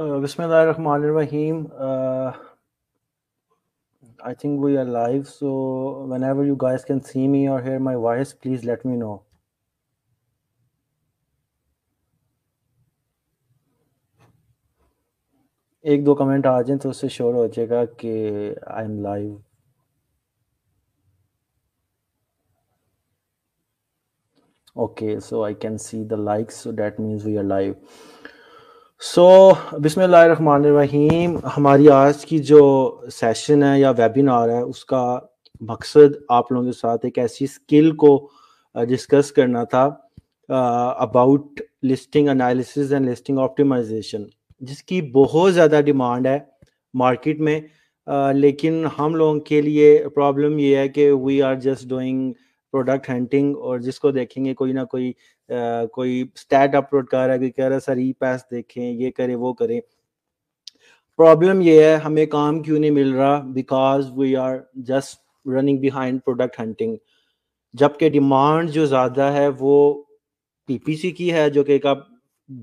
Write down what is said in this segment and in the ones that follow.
Uh, Bismillah ar-Rahman ar Uh, I think we are live, so whenever you guys can see me or hear my voice, please let me know. एक दो comment आ जाए तो उससे sure हो जाएगा कि I am live okay so i can see the likes so that means we are live so so, Rahim हमारी आज की जो सेशन है या वेबिनार है उसका मकसद आप लोगों के साथ एक ऐसी स्किल को डिस्कस करना था about listing analysis and listing optimization जिसकी बहुत ज़्यादा डिमांड है मार्केट में आ, लेकिन हम लोगों के लिए प्रॉब्लम ये है कि we are just doing product hunting और जिसको देखेंगे कोई ना कोई आ, कोई स्टैट अपलोड कर रहा है कह रहा है सर ई पैस देखें ये करें वो करें प्रॉब्लम ये है हमें काम क्यों नहीं मिल रहा because we are just running behind product hunting जबकि डिमांड जो ज़्यादा है वो पीपीसी की है जो कि एक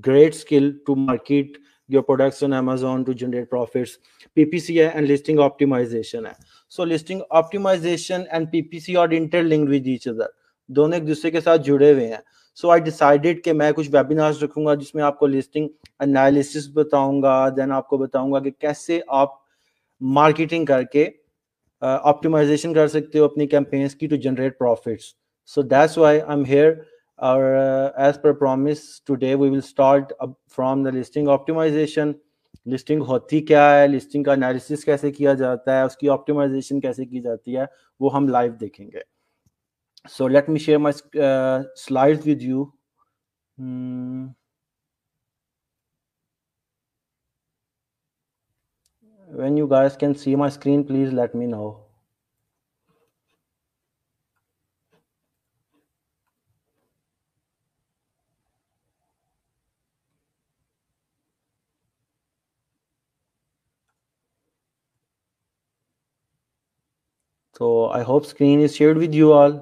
great skill to market your products on amazon to generate profits ppc and listing optimization है so listing optimization and ppc are interlinked with each other दोनों एक दूसरे के साथ जुड़े हुए हैं सो आई डिसाइडेड कि मैं कुछ वेबिनार्स रखूंगा जिसमें आपको लिस्टिंग एनालिसिस बताऊंगा देन आपको बताऊंगा कि कैसे आप मार्केटिंग करके ऑप्टिमाइजेशन uh, कर सकते हो अपनी कैंपेन्स की to generate profits so that's why I am here Our, as per promise, today we will start from the listing optimization. Listing होती क्या है लिस्टिंग का एनालिसिस कैसे किया जाता है उसकी ऑप्टिमाइजेशन कैसे की जाती है वो हम लाइव देखेंगे so let me share my slides with you when you guys can see my screen please let me know So I hope screen is shared with you all.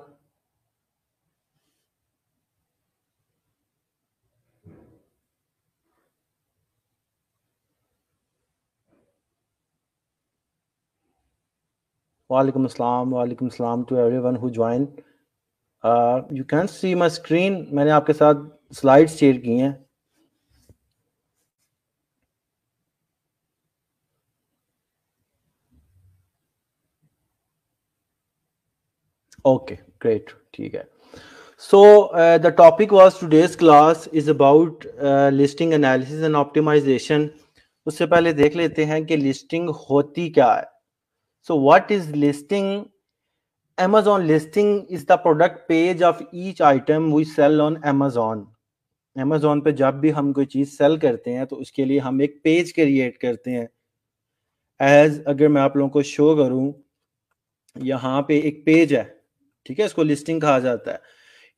Walaikum assalam, walaikum assalam to everyone who joined. Uh, you can see my screen. मैंने आपके साथ slides share की हैं okay great ठीक है so the topic was today's class is about listing analysis and optimization उससे पहले देख लेते हैं कि लिस्टिंग होती क्या है so what is listing Amazon listing is the product page of each item we sell on Amazon Amazon पे जब भी हम कोई चीज सेल करते हैं तो उसके लिए हम एक पेज क्रिएट करते हैं एज अगर मैं आप लोगों को शो करूं यहां पे एक पेज है ठीक है इसको लिस्टिंग कहा जाता है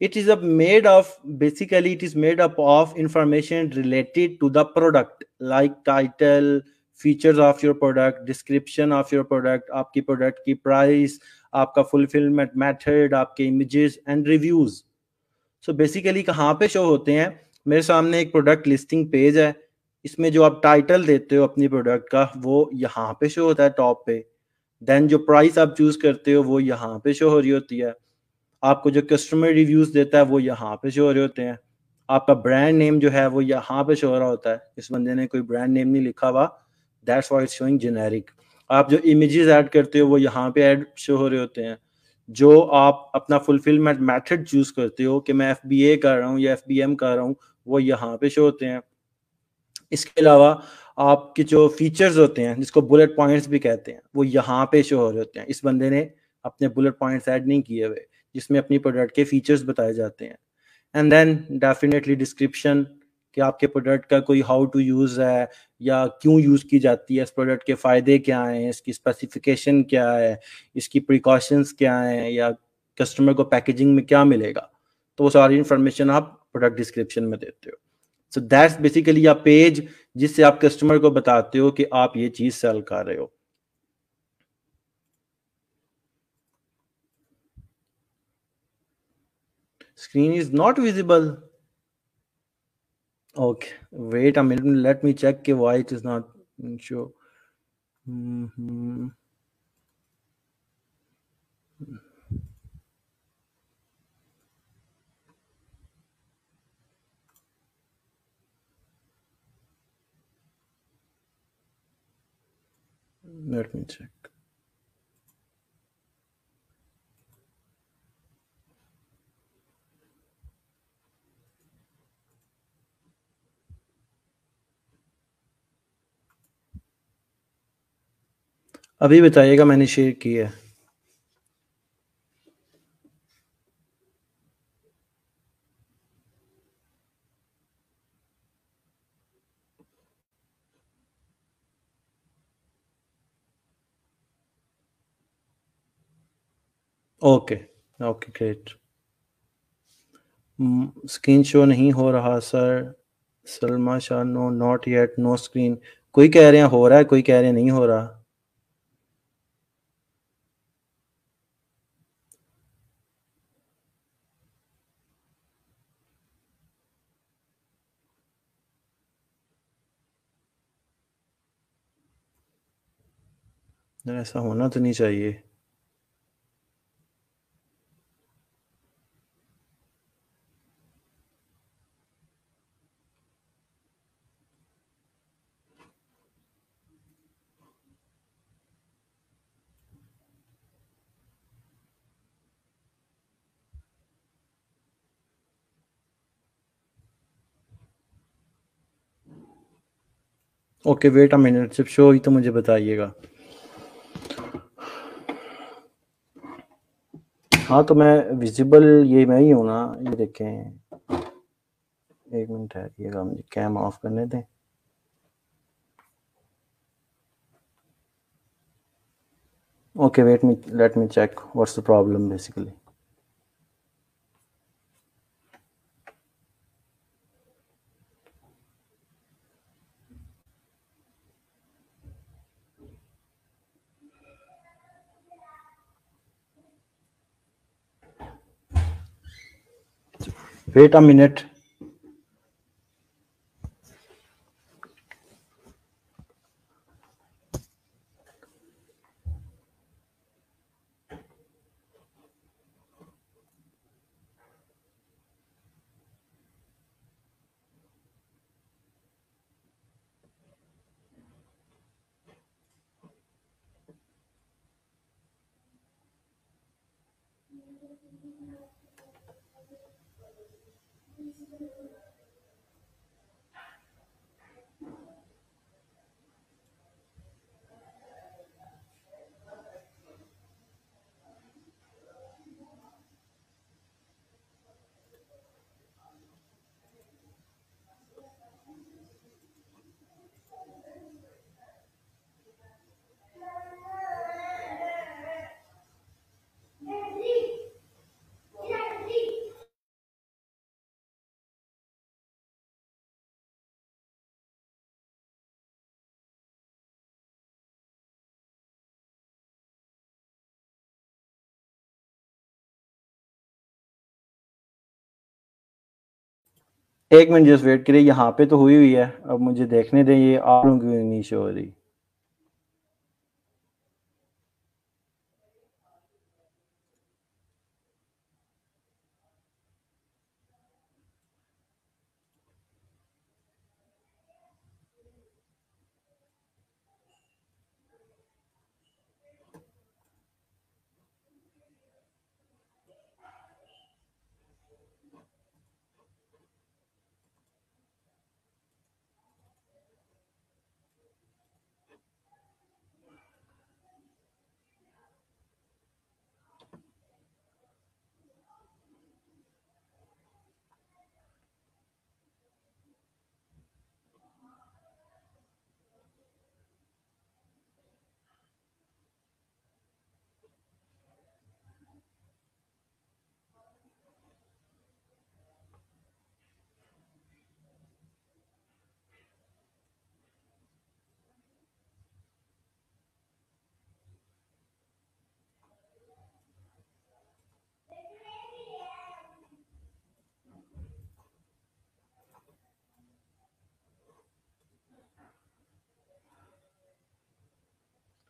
it is a made of basically it is made up of information related to the product like title features of your product description of your product आपकी प्रोडक्ट की प्राइस आपका फुलफिलमेंट मेथड आपके images and reviews so basically कहाँ पे show होते हैं मेरे सामने एक प्रोडक्ट लिस्टिंग पेज है इसमें जो आप टाइटल देते हो अपनी प्रोडक्ट का वो यहाँ पे शो होता है टॉप पे देन जो प्राइस आप चूज करते हो वो यहाँ पे शो हो रही होती है आपको जो कस्टमर रिव्यूज देता है वो यहाँ पे शो हो रहे होते हैं आपका ब्रांड नेम जो है वो यहाँ पे शो हो रहा होता है इस बंदे ने कोई ब्रांड नेम नहीं लिखा हुआ दैट्स वाई शोइंग जेनेरिक आप जो इमेजेस ऐड करते हो वो यहाँ पे ऐड शो हो रहे होते हैं जो आप अपना फुलफिलमेंट मैथड चूज करते हो कि मैं एफ बी ए कर रहा हूँ या एफ बी एम कर रहा हूँ वो यहाँ पे शो होते हैं इसके अलावा आपके जो फीचर्स होते हैं जिसको बुलेट पॉइंट्स भी कहते हैं वो यहाँ पे शो हो रहे होते हैं इस बंदे ने अपने बुलेट पॉइंट्स ऐड नहीं किए हुए जिसमें अपनी प्रोडक्ट के फीचर्स बताए जाते हैं एंड देन डेफिनेटली डिस्क्रिप्शन कि आपके प्रोडक्ट का कोई हाउ टू यूज़ है या क्यों यूज़ की जाती है इस प्रोडक्ट के फ़ायदे क्या हैं इसकी स्पेसिफिकेशन क्या है इसकी प्रिकॉशंस क्या हैं या कस्टमर को पैकेजिंग में क्या मिलेगा तो वो सारी इन्फॉर्मेशन आप प्रोडक्ट डिस्क्रिप्शन में देते हो so that's basically a page जिससे आप कस्टमर को बताते हो कि आप ये चीज सेल कर रहे हो screen is not visible okay wait I minute let me check के voice is not show hmm Let me check. अभी बताइएगा मैंने शेयर किया है okay okay great screen show नहीं हो रहा sir Salma Shah no not yet no screen कोई कह रहे हैं हो रहा है कोई कह रहे हैं नहीं हो रहा ऐसा होना तो नहीं चाहिए ओके वेट अ मिनट सिर्फ शो ही तो मुझे बताइएगा हाँ तो मैं विजिबल ये मैं ही हूँ ना ये देखें एक मिनट है ये मुझे कैम ऑफ करने दें okay wait me let me check what's the problem basically wait a minute एक मिनट जस्ट वेट करिए यहाँ पे तो हुई हुई है अब मुझे देखने दें ये आप लोगों की नहीं शो हो रही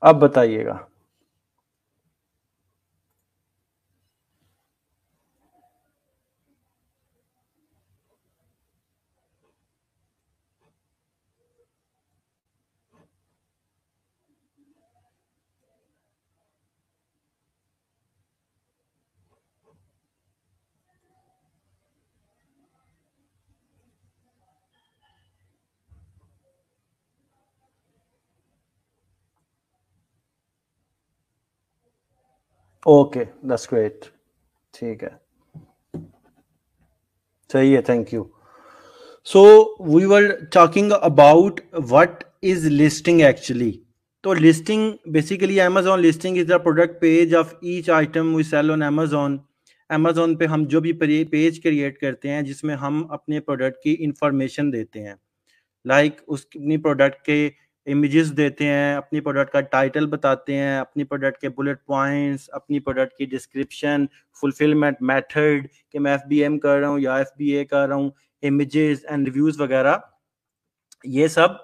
अब बताइएगा ओके दस ग्रेट ठीक है सही है thank you so we were talking about what is listing actually तो listing basically Amazon listing is the product page of each item we sell on Amazon Amazon पे हम जो भी पेज क्रिएट करते हैं जिसमें हम अपने प्रोडक्ट की इंफॉर्मेशन देते हैं लाइक like, उस अपनी प्रोडक्ट के इमेजेस देते हैं अपनी प्रोडक्ट का टाइटल बताते हैं अपनी प्रोडक्ट के बुलेट पॉइंट्स अपनी प्रोडक्ट की डिस्क्रिप्शन फुलफिलमेंट मेथड कि मैं एफ कर रहा हूँ या एफ कर रहा हूँ इमेजेस एंड रिव्यूज वगैरह ये सब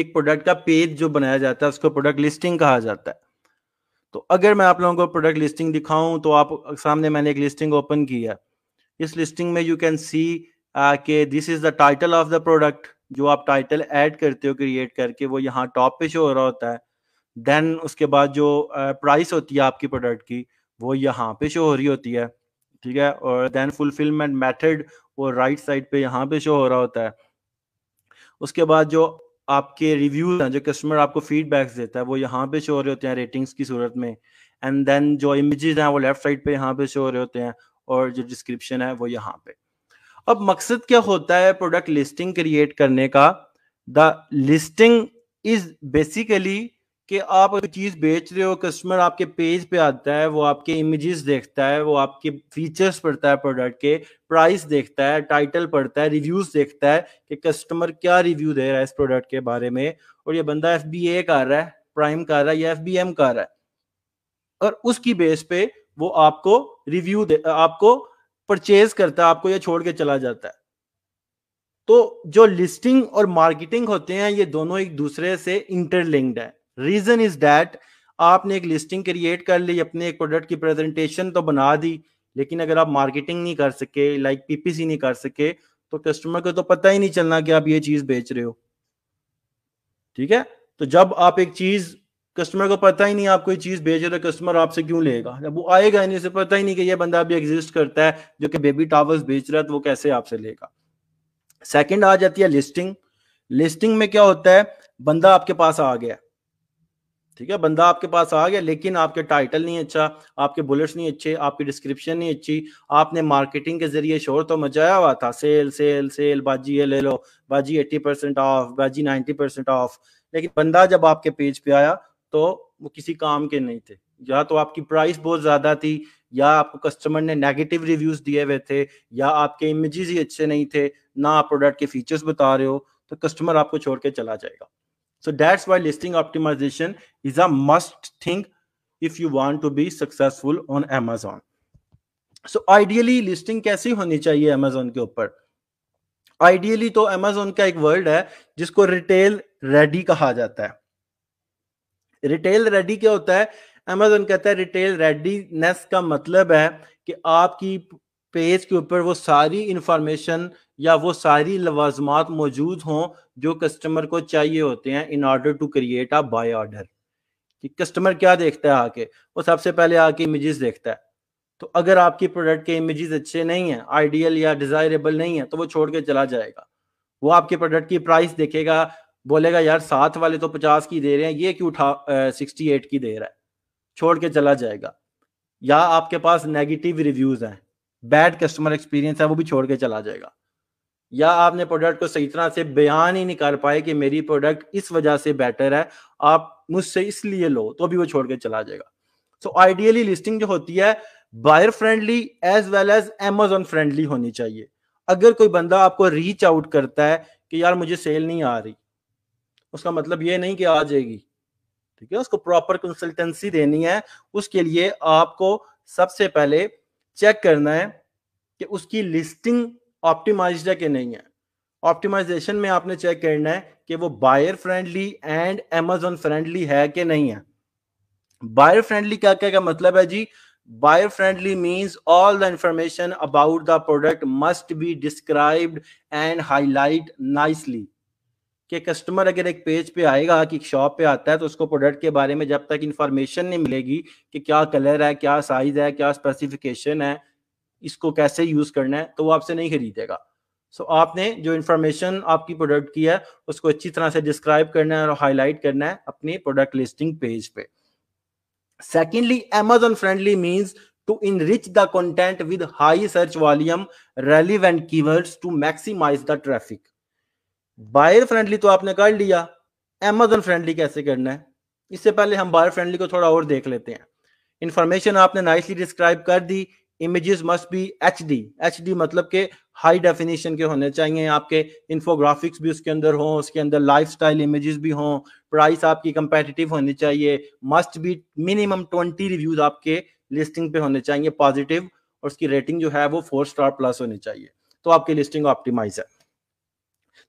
एक प्रोडक्ट का पेज जो बनाया जाता है उसको प्रोडक्ट लिस्टिंग कहा जाता है तो अगर मैं आप लोगों को प्रोडक्ट लिस्टिंग दिखाऊं तो आप सामने मैंने एक लिस्टिंग ओपन की है इस लिस्टिंग में यू कैन सी के this is the title of the product जो आप टाइटल ऐड करते हो क्रिएट करके वो यहाँ टॉप पे शो हो रहा होता है देन उसके बाद जो प्राइस होती है आपकी प्रोडक्ट की वो यहाँ पे शो हो रही होती है ठीक है और देन फुलफिलमेंट मेथड वो राइट साइड पे यहाँ पे शो हो रहा होता है उसके बाद जो आपके रिव्यूज हैं जो कस्टमर आपको फीडबैक्स देता है वो यहाँ पे शो हो रहे होते हैं रेटिंग्स की सूरत में एंड देन जो इमेजेस हैं वो लेफ्ट साइड पे यहाँ पे शो हो रहे होते हैं और जो डिस्क्रिप्शन है वो यहाँ पे अब मकसद क्या होता है प्रोडक्ट लिस्टिंग क्रिएट करने का द लिस्टिंग इज बेसिकली कि आप कोई चीज़ बेच रहे हो कस्टमर आपके पेज पे आता है वो आपके इमेजेस देखता है वो आपके फीचर्स पढ़ता है प्रोडक्ट के प्राइस देखता है टाइटल पढ़ता है रिव्यूज देखता है कि कस्टमर क्या रिव्यू दे रहा है इस प्रोडक्ट के बारे में और ये बंदा एफ बी ए कर रहा है प्राइम कर रहा है या एफ बी एम कर रहा है और उसकी बेस पे वो आपको रिव्यू दे आपको परचेज करता है आपको या छोड़ के चला जाता है तो जो लिस्टिंग और मार्केटिंग होते हैं ये दोनों एक दूसरे से इंटरलिंक्ड है रीजन इज डैट आपने एक लिस्टिंग क्रिएट कर ली अपने एक प्रोडक्ट की प्रेजेंटेशन तो बना दी लेकिन अगर आप मार्केटिंग नहीं कर सके लाइक पीपीसी नहीं कर सके तो कस्टमर को तो पता ही नहीं चलना कि आप ये चीज बेच रहे हो ठीक है तो जब आप एक चीज कस्टमर को पता ही नहीं आप कोई चीज़ भेज रहे तो कस्टमर आपसे क्यों लेगा जब वो आएगा नहीं उसे पता ही नहीं कि ये बंदा अभी एग्जिस्ट करता है जो कि बेबी टावर्स बेच रहा है तो वो कैसे आपसे लेगा सेकंड आ जाती है लिस्टिंग लिस्टिंग में क्या होता है बंदा आपके पास आ गया ठीक है बंदा आपके पास आ गया लेकिन आपके टाइटल नहीं अच्छा आपके बुलेट्स नहीं अच्छे आपकी डिस्क्रिप्शन नहीं अच्छी आपने मार्केटिंग के जरिए शोर तो मचाया हुआ था सेल सेल सेल बाजी ये ले लो बाजी एट्टी परसेंट ऑफ बाजी नाइन्टी परसेंट ऑफ लेकिन बंदा जब आपके पेज पे आया तो वो किसी काम के नहीं थे या तो आपकी प्राइस बहुत ज्यादा थी या आपको कस्टमर ने नेगेटिव रिव्यूज दिए हुए थे या आपके इमेजेस ही अच्छे नहीं थे ना आप प्रोडक्ट के फीचर्स बता रहे हो तो कस्टमर आपको छोड़ के चला जाएगा so that's why listing optimization is a must thing if you want to be successful on Amazon so ideally listing कैसी होनी चाहिए अमेजोन के ऊपर आइडियली तो अमेजोन का एक वर्ड है जिसको रिटेल रेडी कहा जाता है रिटेल रेडी क्या होता है अमेजोन कहता है रिटेल रेडीनेस का मतलब है कि आपकी पेज के ऊपर वो सारी इंफॉर्मेशन या वो सारी लवाजमात मौजूद हों जो कस्टमर को चाहिए होते हैं in order to create a buy order कि कस्टमर क्या देखता है आके वो सबसे पहले आके इमेजेस देखता है तो अगर आपकी प्रोडक्ट के इमेजेस अच्छे नहीं है आइडियल या डिजायरेबल नहीं है तो वो छोड़ के चला जाएगा वो आपके प्रोडक्ट की प्राइस देखेगा बोलेगा यार सात वाले तो पचास की दे रहे हैं ये क्यों उठा सिक्सटी एट की दे रहा है छोड़ के चला जाएगा या आपके पास नेगेटिव रिव्यूज हैं बैड कस्टमर एक्सपीरियंस है वो भी छोड़ के चला जाएगा या आपने प्रोडक्ट को सही तरह से बयान ही नहीं कर पाए कि मेरी प्रोडक्ट इस वजह से बेटर है आप मुझसे इसलिए लो तो भी वो छोड़ के चला जाएगा सो आइडियली लिस्टिंग जो होती है buyer friendly as well as Amazon friendly होनी चाहिए अगर कोई बंदा आपको रीच आउट करता है कि यार मुझे सेल नहीं आ रही उसका मतलब ये नहीं कि आ जाएगी ठीक है उसको प्रॉपर कंसल्टेंसी देनी है उसके लिए आपको सबसे पहले चेक करना है कि उसकी लिस्टिंग ऑप्टिमाइज है कि नहीं है ऑप्टिमाइजेशन में आपने चेक करना है कि वो buyer friendly and Amazon friendly है कि नहीं है बायर फ्रेंडली क्या क्या का मतलब है जी buyer friendly means all the information about the product must be described and highlight nicely कि कस्टमर अगर एक पेज पे आएगा कि शॉप पे आता है तो उसको प्रोडक्ट के बारे में जब तक इंफॉर्मेशन नहीं मिलेगी कि क्या कलर है क्या साइज है क्या स्पेसिफिकेशन है इसको कैसे यूज करना है तो वो आपसे नहीं खरीदेगा सो so, आपने जो इन्फॉर्मेशन आपकी प्रोडक्ट की है उसको अच्छी तरह से डिस्क्राइब करना है और हाईलाइट करना है अपने प्रोडक्ट लिस्टिंग पेज पे secondly Amazon friendly means to enrich the content with high search volume relevant keywords to maximize the traffic buyer friendly तो आपने कर लिया एमेजोन फ्रेंडली कैसे करना है इससे पहले हम बायर फ्रेंडली को थोड़ा और देख लेते हैं इंफॉर्मेशन आपने नाइसली डिस्क्राइब कर दी images must be H D H D मतलब के हाई डेफिनेशन के होने चाहिए आपके इन्फोग्राफिक्स भी उसके अंदर हों उसके अंदर लाइफ स्टाइल इमेजेस भी हों प्राइस आपकी कंपेटिटिव होनी चाहिए must be minimum twenty reviews आपके लिस्टिंग पे होने चाहिए पॉजिटिव और उसकी रेटिंग जो है वो फोर स्टार प्लस होनी चाहिए तो आपकी लिस्टिंग ऑप्टिमाइज है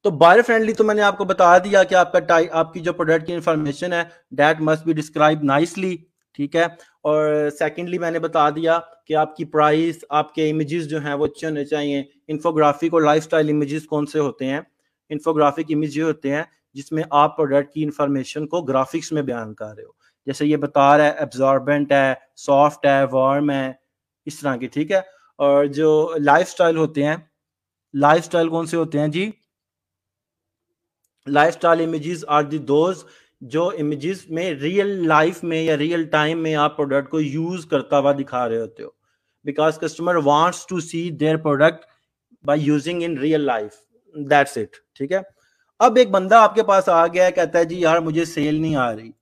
तो बायर फ्रेंडली तो मैंने आपको बता दिया कि आपका आपकी जो प्रोडक्ट की इंफॉर्मेशन है that must be describe nicely ठीक है और सेकेंडली मैंने बता दिया कि आपकी प्राइस आपके इमेजेस जो हैं वो अच्छे होने चाहिए इन्फोग्राफिक और लाइफस्टाइल इमेजेस कौन से होते हैं इन्फोग्राफिक इमेज ये होते हैं जिसमें आप प्रोडक्ट की इंफॉर्मेशन को ग्राफिक्स में बयान कर रहे हो जैसे ये बता रहा है एब्जॉर्बेंट है सॉफ्ट है वार्म है इस तरह की ठीक है और जो लाइफ होते हैं लाइफ कौन से होते हैं जी lifestyle images are the those जो इमेजेस में रियल लाइफ में या रियल टाइम में आप प्रोडक्ट को यूज करता हुआ दिखा रहे होते हो because customer wants to see their product by using in real life that's it ठीक है अब एक बंदा आपके पास आ गया कहता है जी यार मुझे सेल नहीं आ रही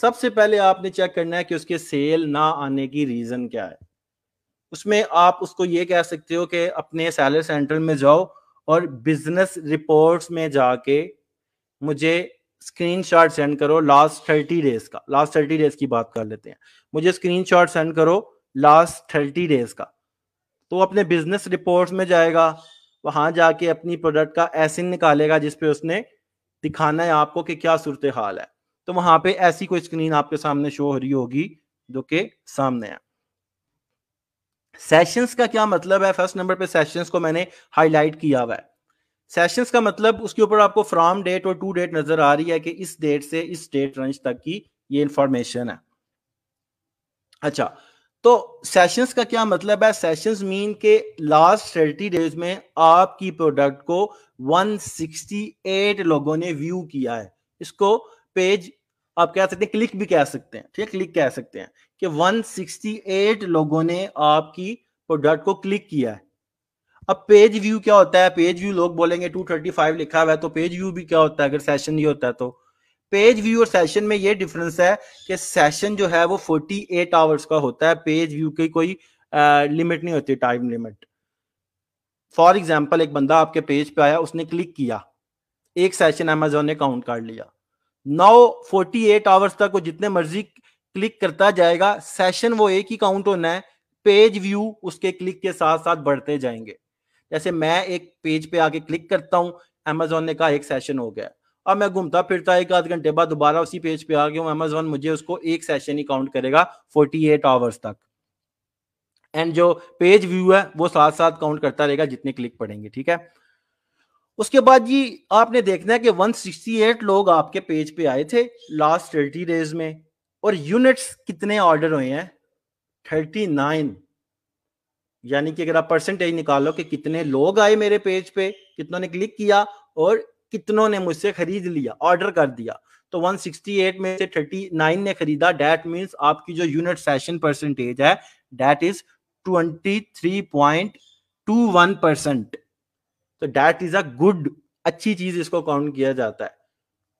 सबसे पहले आपने चेक करना है कि उसके सेल ना आने की रीजन क्या है उसमें आप उसको ये कह सकते हो कि अपने सैलर सेंटर में जाओ और बिजनेस रिपोर्ट्स में जाके मुझे स्क्रीन शॉट सेंड करो लास्ट थर्टी डेज का लास्ट थर्टी डेज की बात कर लेते हैं मुझे स्क्रीन शॉट सेंड करो लास्ट थर्टी डेज का तो अपने बिजनेस रिपोर्ट्स में जाएगा वहां जाके अपनी प्रोडक्ट का एसिन निकालेगा जिसपे उसने दिखाना है आपको कि क्या सूरत हाल है तो वहां पे ऐसी कोई स्क्रीन आपके सामने शो हो रही होगी जो कि सामने है सेशंस का क्या मतलब है फर्स्ट नंबर पे सेशंस को मैंने हाईलाइट किया हुआ है सेशंस का मतलब उसके ऊपर आपको फ्रॉम डेट और टू डेट नजर आ रही है कि इस डेट से इस डेट रंज तक की ये इंफॉर्मेशन है अच्छा तो सेशंस का क्या मतलब है सेशंस मीन के लास्ट थर्टी डेज में आपकी प्रोडक्ट को 168 लोगों ने व्यू किया है इसको पेज आप कह सकते हैं क्लिक भी कह सकते हैं ठीक है क्लिक कह सकते हैं कि 168 लोगों ने आपकी प्रोडक्ट को क्लिक किया है अब पेज व्यू क्या होता है पेज व्यू लोग बोलेंगे 235 लिखा हुआ है तो पेज व्यू भी क्या होता है अगर सेशन ही होता है तो पेज व्यू और सेशन में ये डिफरेंस है कि सेशन जो है वो 48 आवर्स का होता है पेज व्यू की कोई लिमिट नहीं होती टाइम लिमिट फॉर एग्जाम्पल एक बंदा आपके पेज पे आया उसने क्लिक किया एक सेशन अमेजोन ने काउंट कर लिया नौ फोर्टी एट आवर्स तक वो जितने मर्जी क्लिक करता जाएगा सेशन वो एक ही काउंट होना है पेज व्यू उसके क्लिक के साथ साथ बढ़ते जाएंगे जैसे मैं एक पेज पे आके क्लिक करता हूँ अमेजोन ने कहा एक सेशन हो गया अब मैं घूमता फिरता एक आध घंटे बाद दोबारा उसी पेज पे आ गया हूँ अमेजोन मुझे उसको एक सेशन ही काउंट करेगा 48 आवर्स तक एंड जो पेज व्यू है वो साथ साथ काउंट करता रहेगा जितने क्लिक पड़ेंगे ठीक है उसके बाद जी आपने देखना है कि 168 लोग आपके पेज पे आए थे लास्ट थर्टी डेज में और यूनिट्स कितने ऑर्डर हुए हैं नाइन यानी कि अगर आप परसेंटेज निकालो कि कितने लोग आए मेरे पेज पे कितनों ने क्लिक किया और कितनों ने मुझसे खरीद लिया ऑर्डर कर दिया तो 168 में से 39 ने खरीदा डेट मीन्स आपकी जो यूनिट सेशन परसेंटेज है डैट इज 23.21 परसेंट तो डेट इज अ गुड अच्छी चीज इसको काउंट किया जाता है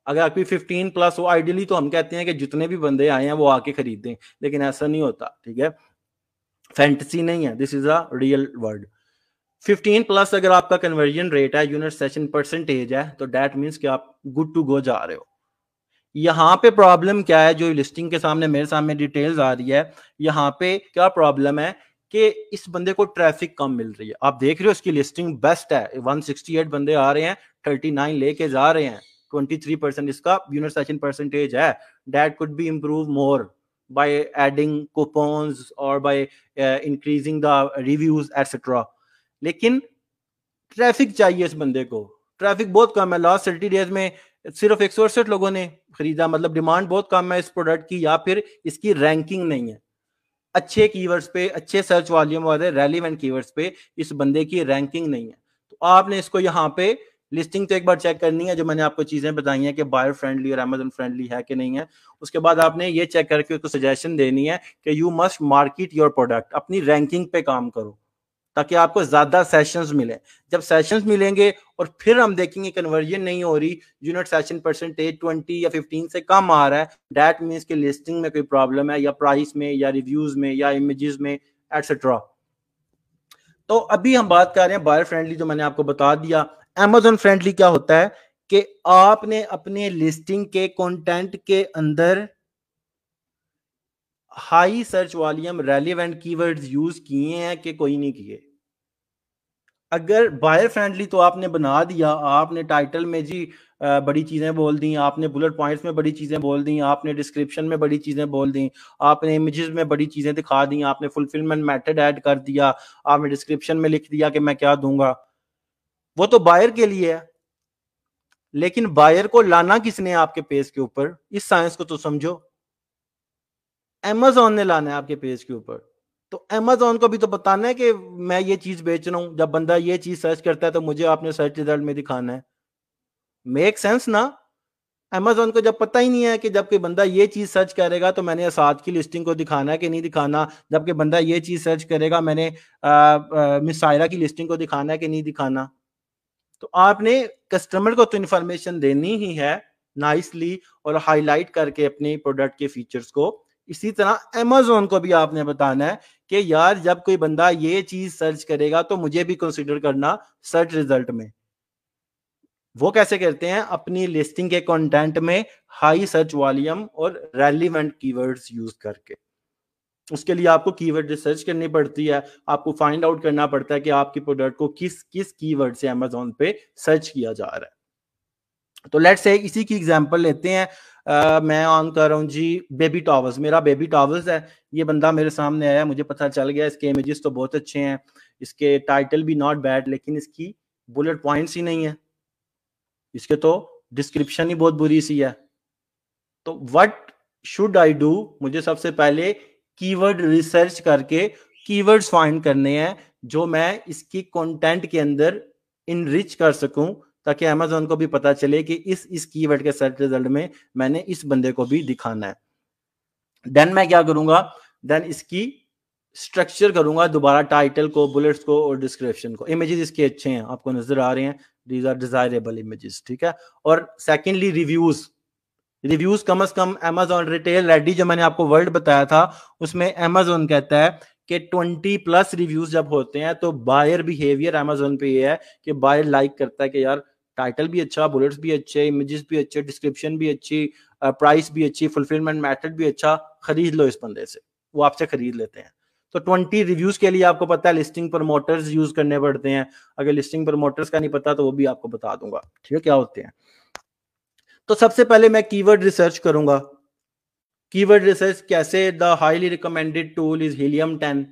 अगर आपकी 15 प्लस हो आइडियली तो हम कहते हैं कि जितने भी बंदे आए हैं वो आके खरीदें लेकिन ऐसा नहीं होता ठीक है फैंटसी नहीं है this is a real world 15 plus अगर आपका कन्वर्जन रेट है यूनिट सेशन परसेंटेज है तो डेट मीन्स कि आप गुड टू गो जा रहे हो यहाँ पे प्रॉब्लम क्या है जो लिस्टिंग के सामने मेरे सामने डिटेल्स आ रही है यहाँ पे क्या प्रॉब्लम है कि इस बंदे को ट्रैफिक कम मिल रही है आप देख रहे हो उसकी लिस्टिंग बेस्ट है 168 बंदे आ रहे हैं 39 लेके जा रहे हैं 23 परसेंट इसका यूनिट सेशन परसेंटेज है that could be improve more by adding coupons or by uh, increasing the reviews etc lekin traffic chahiye is bande ko traffic bahut kam hai last 30 days mein सिर्फ एक सौ अड़सठ लोगों ने खरीदा मतलब demand बहुत कम है इस प्रोडक्ट की या फिर इसकी रैंकिंग नहीं है अच्छे कीवर्ड्स पे अच्छे सर्च वॉल्यूम वाले रेलिवेंट कीवर्ड्स पे इस बंदे की रैंकिंग नहीं है तो आपने इसको यहाँ पे लिस्टिंग तो एक बार चेक करनी है जो मैंने आपको चीज़ें बताई हैं कि बायर फ्रेंडली और अमेजन फ्रेंडली है कि नहीं है उसके बाद आपने ये चेक करके उसको सजेशन देनी है कि you must market your product अपनी रैंकिंग पे काम करो ताकि आपको ज़्यादा सेशंस मिले जब सेशंस मिलेंगे और फिर हम देखेंगे कन्वर्जन नहीं हो रही यूनिट सेशन परसेंटेज ट्वेंटी या फिफ्टीन से कम आ रहा है डैट मीन्स कि लिस्टिंग में कोई प्रॉब्लम है या प्राइस में या रिव्यूज़ में या इमेजेस में एटसेट्रा तो अभी हम बात कर रहे हैं बायर फ्रेंडली जो मैंने आपको बता दिया एमेजोन फ्रेंडली क्या होता है कि आपने अपने लिस्टिंग के कंटेंट के अंदर high search volume relevant keywords use किए हैं कि कोई नहीं किए अगर बायर फ्रेंडली तो आपने बना दिया आपने टाइटल में जी बड़ी चीज़ें बोल दी आपने बुलेट पॉइंट्स में बड़ी चीज़ें बोल दी आपने डिस्क्रिप्शन में बड़ी चीज़ें बोल दी आपने इमेजेस में बड़ी चीज़ें दिखा दी आपने फुलफिलमेंट मेथड ऐड कर दिया आपने डिस्क्रिप्शन में लिख दिया कि मैं क्या दूंगा वो तो बायर के लिए है लेकिन बायर को लाना किसने आपके पेज के ऊपर इस साइंस को तो समझो एमेजोन ने लाना है आपके पेज के ऊपर तो अमेजोन को भी तो बताना है कि मैं ये चीज बेच रहा हूं जब बंदा ये चीज सर्च करता है तो मुझे आपने सर्च रिजल्ट में दिखाना है मेक सेंस ना अमेजोन को जब पता ही नहीं है कि जब कोई बंदा ये चीज सर्च करेगा तो मैंने असाद की लिस्टिंग को दिखाना है कि नहीं दिखाना जबकि बंदा ये चीज सर्च करेगा मैंने मिसायरा की लिस्टिंग को दिखाना है कि नहीं दिखाना तो आपने कस्टमर को तो इन्फॉर्मेशन देनी ही है नाइसली और हाईलाइट करके अपने प्रोडक्ट के फीचर्स को इसी तरह अमेजोन को भी आपने बताना है कि यार जब कोई बंदा ये चीज सर्च करेगा तो मुझे भी कंसिडर करना सर्च रिजल्ट में वो कैसे करते हैं अपनी लिस्टिंग के कंटेंट में हाई सर्च वॉल्यूम और रेलिवेंट कीवर्ड्स यूज करके उसके लिए आपको कीवर्ड रिसर्च करनी पड़ती है आपको फाइंड आउट करना पड़ता है कि आपके प्रोडक्ट को किस किस कीवर्ड से अमेजोन पे सर्च किया जा रहा है तो लेट्स से इसी की एग्जांपल लेते हैं आ, मैं ऑन कर रहा हूँ जी बेबी टॉवर्स मेरा बेबी टॉवर्स है ये बंदा मेरे सामने आया मुझे पता चल गया इसके इमेजेस तो बहुत अच्छे हैं इसके टाइटल भी नॉट बैड लेकिन इसकी बुलेट पॉइंट्स ही नहीं है इसके तो डिस्क्रिप्शन ही बहुत बुरी सी है तो वट शुड आई डू मुझे सबसे पहले कीवर्ड रिसर्च करके कीवर्ड्स फाइंड करने हैं जो मैं इसकी कंटेंट के अंदर इनरिच कर सकूं ताकि अमेजोन को भी पता चले कि इस इस कीवर्ड के सर्च रिजल्ट में मैंने इस बंदे को भी दिखाना है देन मैं क्या करूंगा देन इसकी स्ट्रक्चर करूंगा दोबारा टाइटल को बुलेट्स को और डिस्क्रिप्शन को इमेजेस इसके अच्छे हैं आपको नजर आ रहे हैं दीज आर डिजायरेबल इमेजेस ठीक है और सेकेंडली रिव्यूज रिव्यूज कम अज कम एमेजोन रिटेल रेडी जो मैंने आपको वर्ल्ड बताया था उसमें एमेजोन कहता है कि 20 प्लस रिव्यूज जब होते हैं तो बायर बिहेवियर एमेजोन पे ये है कि बायर लाइक करता है कि यार टाइटल भी अच्छा बुलेट्स भी अच्छे इमेजेस भी अच्छे डिस्क्रिप्शन भी अच्छी प्राइस भी अच्छी फुलफिलमेंट मैथड भी अच्छा खरीद लो इस बंदे से वो आपसे खरीद लेते हैं तो 20 रिव्यूज के लिए आपको पता है लिस्टिंग प्रमोटर्स यूज करने पड़ते हैं अगर लिस्टिंग प्रमोटर्स का नहीं पता तो वो भी आपको बता दूंगा ठीक है क्या होते हैं तो सबसे पहले मैं कीवर्ड रिसर्च करूंगा कीवर्ड रिसर्च कैसे the highly recommended tool is Helium ten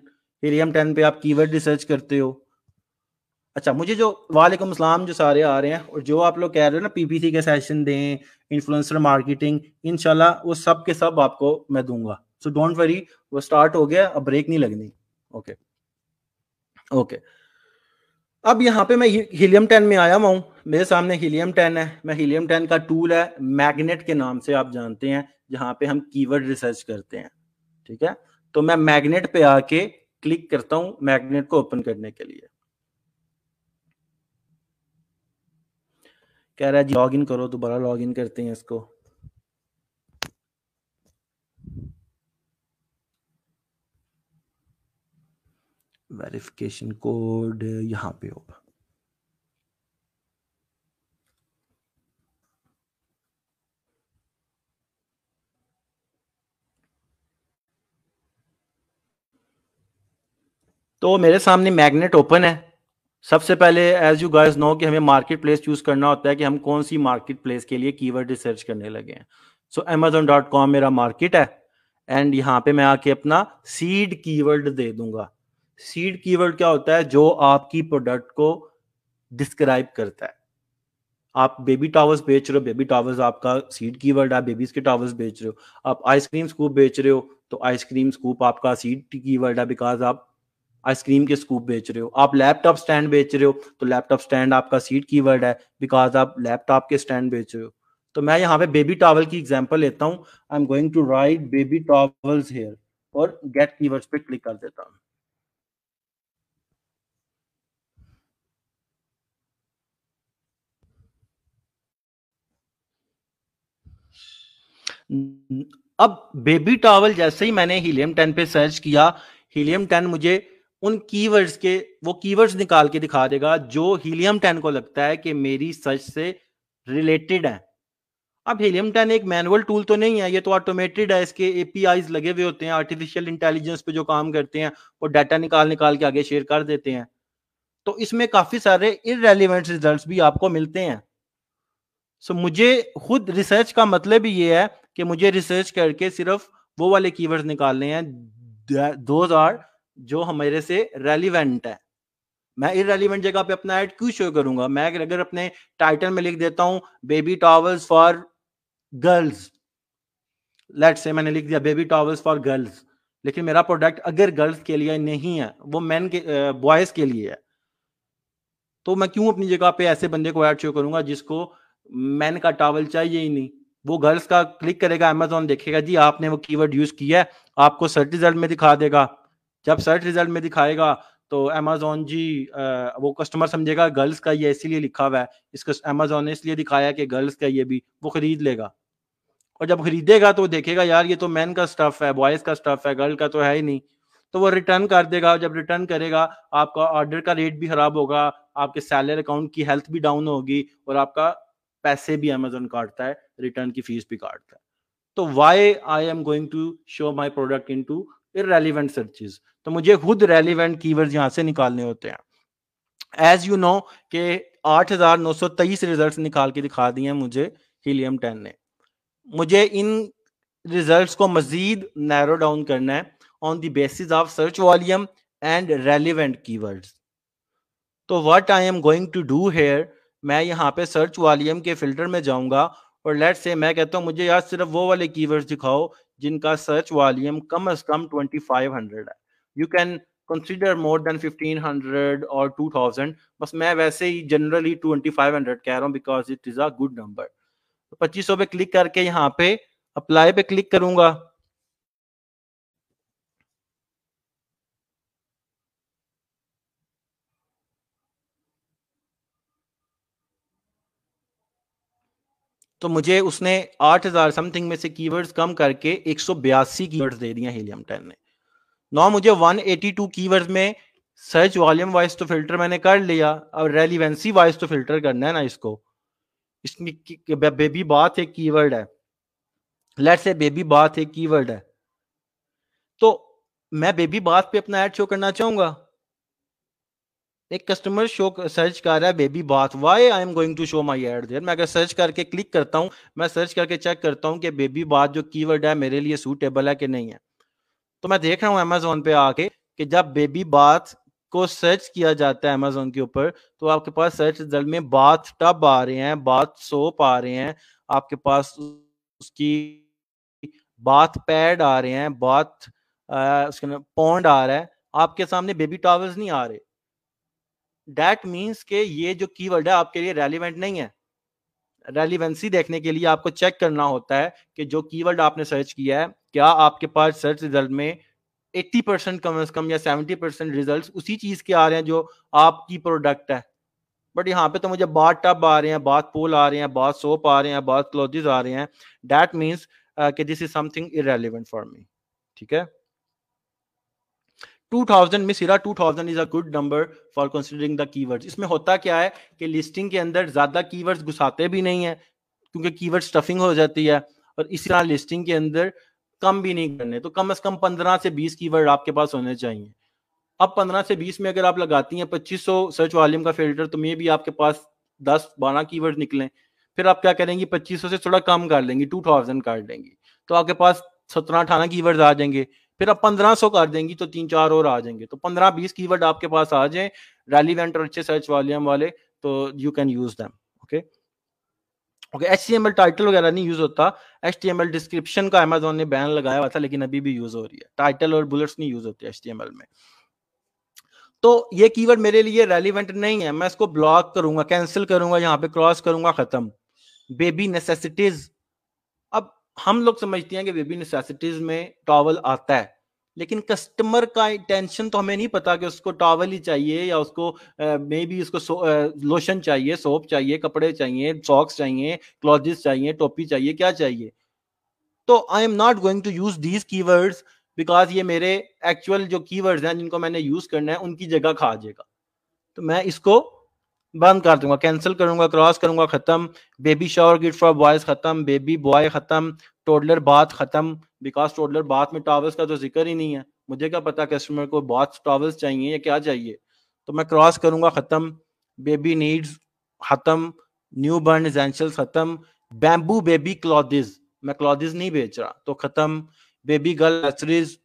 Helium ten पे आप कीवर्ड रिसर्च करते हो अच्छा मुझे जो वालेकुम सलाम जो सारे आ रहे हैं और जो आप लोग कह रहे हो ना पीपीसी के सेशन दें इन्फ्लुएंसर मार्केटिंग इनशाला वो सब के सब आपको मैं दूंगा सो डोंट वरी वो स्टार्ट हो गया अब ब्रेक नहीं लगनी ओके ओके okay. अब यहाँ पे मैं हीलियम टेन में आया हुआ हूँ मेरे सामने हीलियम टेन है मैं हीलियम टेन का टूल है मैग्नेट के नाम से आप जानते हैं जहाँ पे हम कीवर्ड रिसर्च करते हैं ठीक है तो मैं मैग्नेट पे आके क्लिक करता हूँ मैग्नेट को ओपन करने के लिए कह रहा है जी लॉग इन करो दोबारा लॉग इन करते हैं इसको वेरिफिकेशन कोड यहाँ पे होगा तो मेरे सामने मैग्नेट ओपन है सबसे पहले एज यू गाइस नो कि हमें मार्केट प्लेस चूज करना होता है कि हम कौन सी मार्केट प्लेस के लिए कीवर्ड रिसर्च करने लगे हैं सो एमेजोन डॉट कॉम मेरा मार्केट है एंड यहां पे मैं आके अपना सीड कीवर्ड दे दूंगा सीड कीवर्ड क्या होता है जो आपकी प्रोडक्ट को डिस्क्राइब करता है आप बेबी टावर्स बेच रहे हो बेबी टावर्स आपका सीड कीवर्ड है बेबीज के टावर्स बेच रहे हो आप आइसक्रीम स्कूप बेच रहे हो तो आइसक्रीम स्कूप आपका सीड कीवर्ड है बिकॉज आप आइसक्रीम के स्कूप बेच रहे हो आप लैपटॉप स्टैंड बेच रहे हो तो लैपटॉप स्टैंड आपका सीड कीवर्ड है बिकॉज आप लैपटॉप के स्टैंड बेच रहे हो तो मैं यहाँ पे बेबी टॉवल की एग्जाम्पल लेता हूँ I am going to write baby towels here और गेट कीवर्ड्स पे क्लिक कर देता हूँ अब बेबी टॉवल जैसे ही मैंने हीलियम टेन पे सर्च किया हीलियम टेन मुझे उन कीवर्ड्स के वो कीवर्ड्स निकाल के दिखा देगा जो हीलियम टेन को लगता है कि मेरी सर्च से रिलेटेड है अब हीलियम टेन एक मैनुअल टूल तो नहीं है ये तो ऑटोमेटेड है इसके एपीआईज लगे हुए होते हैं आर्टिफिशियल इंटेलिजेंस पे जो काम करते हैं वो डाटा निकाल निकाल के आगे शेयर कर देते हैं तो इसमें काफी सारे इरेलीवेंट रिजल्ट भी आपको मिलते हैं सो so, मुझे खुद रिसर्च का मतलब ये है कि मुझे रिसर्च करके सिर्फ वो वाले कीवर्ड्स निकालने हैं दोज आर जो हमारे से रेलिवेंट है मैं इन रेलिवेंट जगह पे अपना ऐड क्यों शो करूंगा मैं अगर अपने टाइटल में लिख देता हूँ baby towels for girls let से मैंने लिख दिया बेबी टॉवल्स फॉर गर्ल्स लेकिन मेरा प्रोडक्ट अगर गर्ल्स के लिए नहीं है वो मैन के बॉयज के लिए है तो मैं क्यों अपनी जगह पे ऐसे बंदे को ऐड शो करूंगा जिसको मैन का टॉवल चाहिए ही नहीं वो गर्ल्स का क्लिक करेगा अमेजोन देखेगा जी आपने वो कीवर्ड यूज किया है आपको सर्च रिजल्ट में दिखा देगा जब सर्च रिजल्ट में दिखाएगा तो अमेजोन जी वो कस्टमर समझेगा गर्ल्स का ये इसीलिए लिखा हुआ है इसको अमेजोन ने इसलिए दिखाया कि गर्ल्स का ये भी वो खरीद लेगा और जब खरीदेगा तो देखेगा यार ये तो मैन का स्टफ है बॉयज का स्टफ है गर्ल का तो है ही नहीं तो वो रिटर्न कर देगा जब रिटर्न करेगा आपका ऑर्डर का रेट भी खराब होगा आपके सैलरी अकाउंट की हेल्थ भी डाउन होगी और आपका पैसे भी अमेजोन काटता है रिटर्न की फीस भी काटता है तो why I am going to show my product in to irrelevant searches तो मुझे खुद रेलिवेंट की यहाँ से निकालने होते हैं एज यू नो के तेईस रिजल्ट निकाल के दिखा दिए हैं मुझे हीलियम टेन ने मुझे इन रिजल्ट्स को मजीद नैरो डाउन करना है on the basis of search volume and relevant keywords तो what I am going to do here मैं यहाँ पे सर्च वॉल्यूम के फिल्टर में जाऊंगा और लेट से मैं कहता हूँ मुझे यार सिर्फ वो वाले कीवर्ड्स दिखाओ जिनका सर्च वॉल्यूम कम अज कम हंड्रेड है you can consider more than fifteen hundred और टू थाउजेंड बस मैं वैसे ही जनरली हंड्रेड कह रहा हूँ because it is a good number तो सौ पे क्लिक करके यहाँ पे अप्लाई पे क्लिक करूंगा तो मुझे उसने 8000 समथिंग में से कीवर्ड्स कम करके एक सौ बयासी कीवर्ड्स दे दिया हीलियम टेन ने नौ मुझे 182 कीवर्ड्स में सर्च वॉल्यूम वाइज तो फिल्टर मैंने कर लिया अब रेलिवेंसी वाइज तो फिल्टर करना है ना इसको इसमें बेबी बात एक कीवर्ड है लेट से बेबी बात एक कीवर्ड है तो मैं बेबी बात पे अपना ऐड शो करना चाहूंगा एक कस्टमर शो सर्च कर रहा है baby bath why I am going to show my ad there मैं अगर सर्च करके क्लिक करता हूँ मैं सर्च करके चेक करता हूँ कि बेबी बाथ जो कीवर्ड है मेरे लिए सूटेबल है कि नहीं है तो मैं देख रहा हूँ अमेजोन पे आके कि जब बेबी बाथ को सर्च किया जाता है अमेजोन के ऊपर तो आपके पास सर्च रिजल्ट में बाथ टब आ रहे हैं बाथ सोप आ रहे हैं आपके पास उसकी बाथ पैड आ रहे हैं बाथ उसके पौंड आ रहा है आपके सामने बेबी टॉवल्स नहीं आ रहे दैट मीन्स के ये जो कीवर्ड है आपके लिए रेलिवेंट नहीं है रेलिवेंसी देखने के लिए आपको चेक करना होता है कि जो कीवर्ड आपने सर्च किया है क्या आपके पास सर्च रिजल्ट में 80 परसेंट कम अज कम या 70 परसेंट रिजल्ट उसी चीज के आ रहे हैं जो आपकी प्रोडक्ट है बट यहाँ पे तो मुझे बाथ टब आ रहे हैं बाथ पोल आ रहे हैं बाथ सोप आ रहे हैं बाथ क्लोथिस आ रहे हैं डैट मीन्स uh, कि this is something irrelevant for me ठीक है 2000 में सिरा 2000 is a good number for considering the keywords इसमें होता क्या है कि लिस्टिंग के अंदर ज्यादा कीवर्ड्स घुसाते भी नहीं है क्योंकि कीवर्ड स्टफिंग हो जाती है और इसी तरह लिस्टिंग के अंदर कम भी नहीं करने तो कम से कम 15 से 20 कीवर्ड आपके पास होने चाहिए अब 15 से 20 में अगर आप लगाती हैं 2500 सर्च वॉल्यूम का फिल्टर तो मे भी आपके पास 10 12 कीवर्ड निकलें फिर आप क्या करेंगी 2500 से थोड़ा कम कर लेंगी 2000 कर देंगी तो आपके पास सत्रह अठारह कीवर्ड आ जाएंगे फिर आप पंद्रह सौ कर देंगी तो तीन चार और आ जाएंगे तो पंद्रह बीस की वर्ड आपके पास आ जाए रेलिवेंट और अच्छे सर्च वॉल्यूम वाले तो you can use them okay okay H title वगैरह नहीं यूज होता एच डिस्क्रिप्शन का अमेजोन ने बैन लगाया हुआ था लेकिन अभी भी यूज हो रही है टाइटल और बुलेट्स नहीं यूज होते एच में तो ये कीवर्ड मेरे लिए रेलिवेंट नहीं है मैं इसको ब्लॉक करूंगा कैंसिल करूंगा यहाँ पे क्रॉस करूंगा खत्म बेबी नेसेसिटीज हम लोग समझते हैं कि बेबी नेसेसिटीज में टॉवल आता है लेकिन कस्टमर का टेंशन तो हमें नहीं पता कि उसको टॉवल ही चाहिए या उसको मे बी उसको लोशन चाहिए सोप चाहिए कपड़े चाहिए सॉक्स चाहिए क्लॉथिस चाहिए टोपी चाहिए क्या चाहिए तो I am not going to use these keywords because ये मेरे एक्चुअल जो कीवर्ड्स हैं जिनको मैंने यूज करना है उनकी जगह खा जाएगा तो मैं इसको बंद कर दूंगा कैंसिल करूंगा क्रॉस करूंगा खत्म baby shower kit for boys खत्म बेबी बॉय खत्म टोडलर बात खत्म बिकॉज टोडलर बात में टॉवल्स का तो जिक्र ही नहीं है मुझे क्या पता कस्टमर को बात टॉवल्स चाहिए या क्या चाहिए तो मैं क्रॉस करूंगा खत्म बेबी नीड्स खत्म न्यू बर्न एसेंशियल्स खत्म बैम्बू बेबी क्लॉदिज मैं क्लॉदिज नहीं बेच रहा तो खत्म बेबी गर्ल एसरीज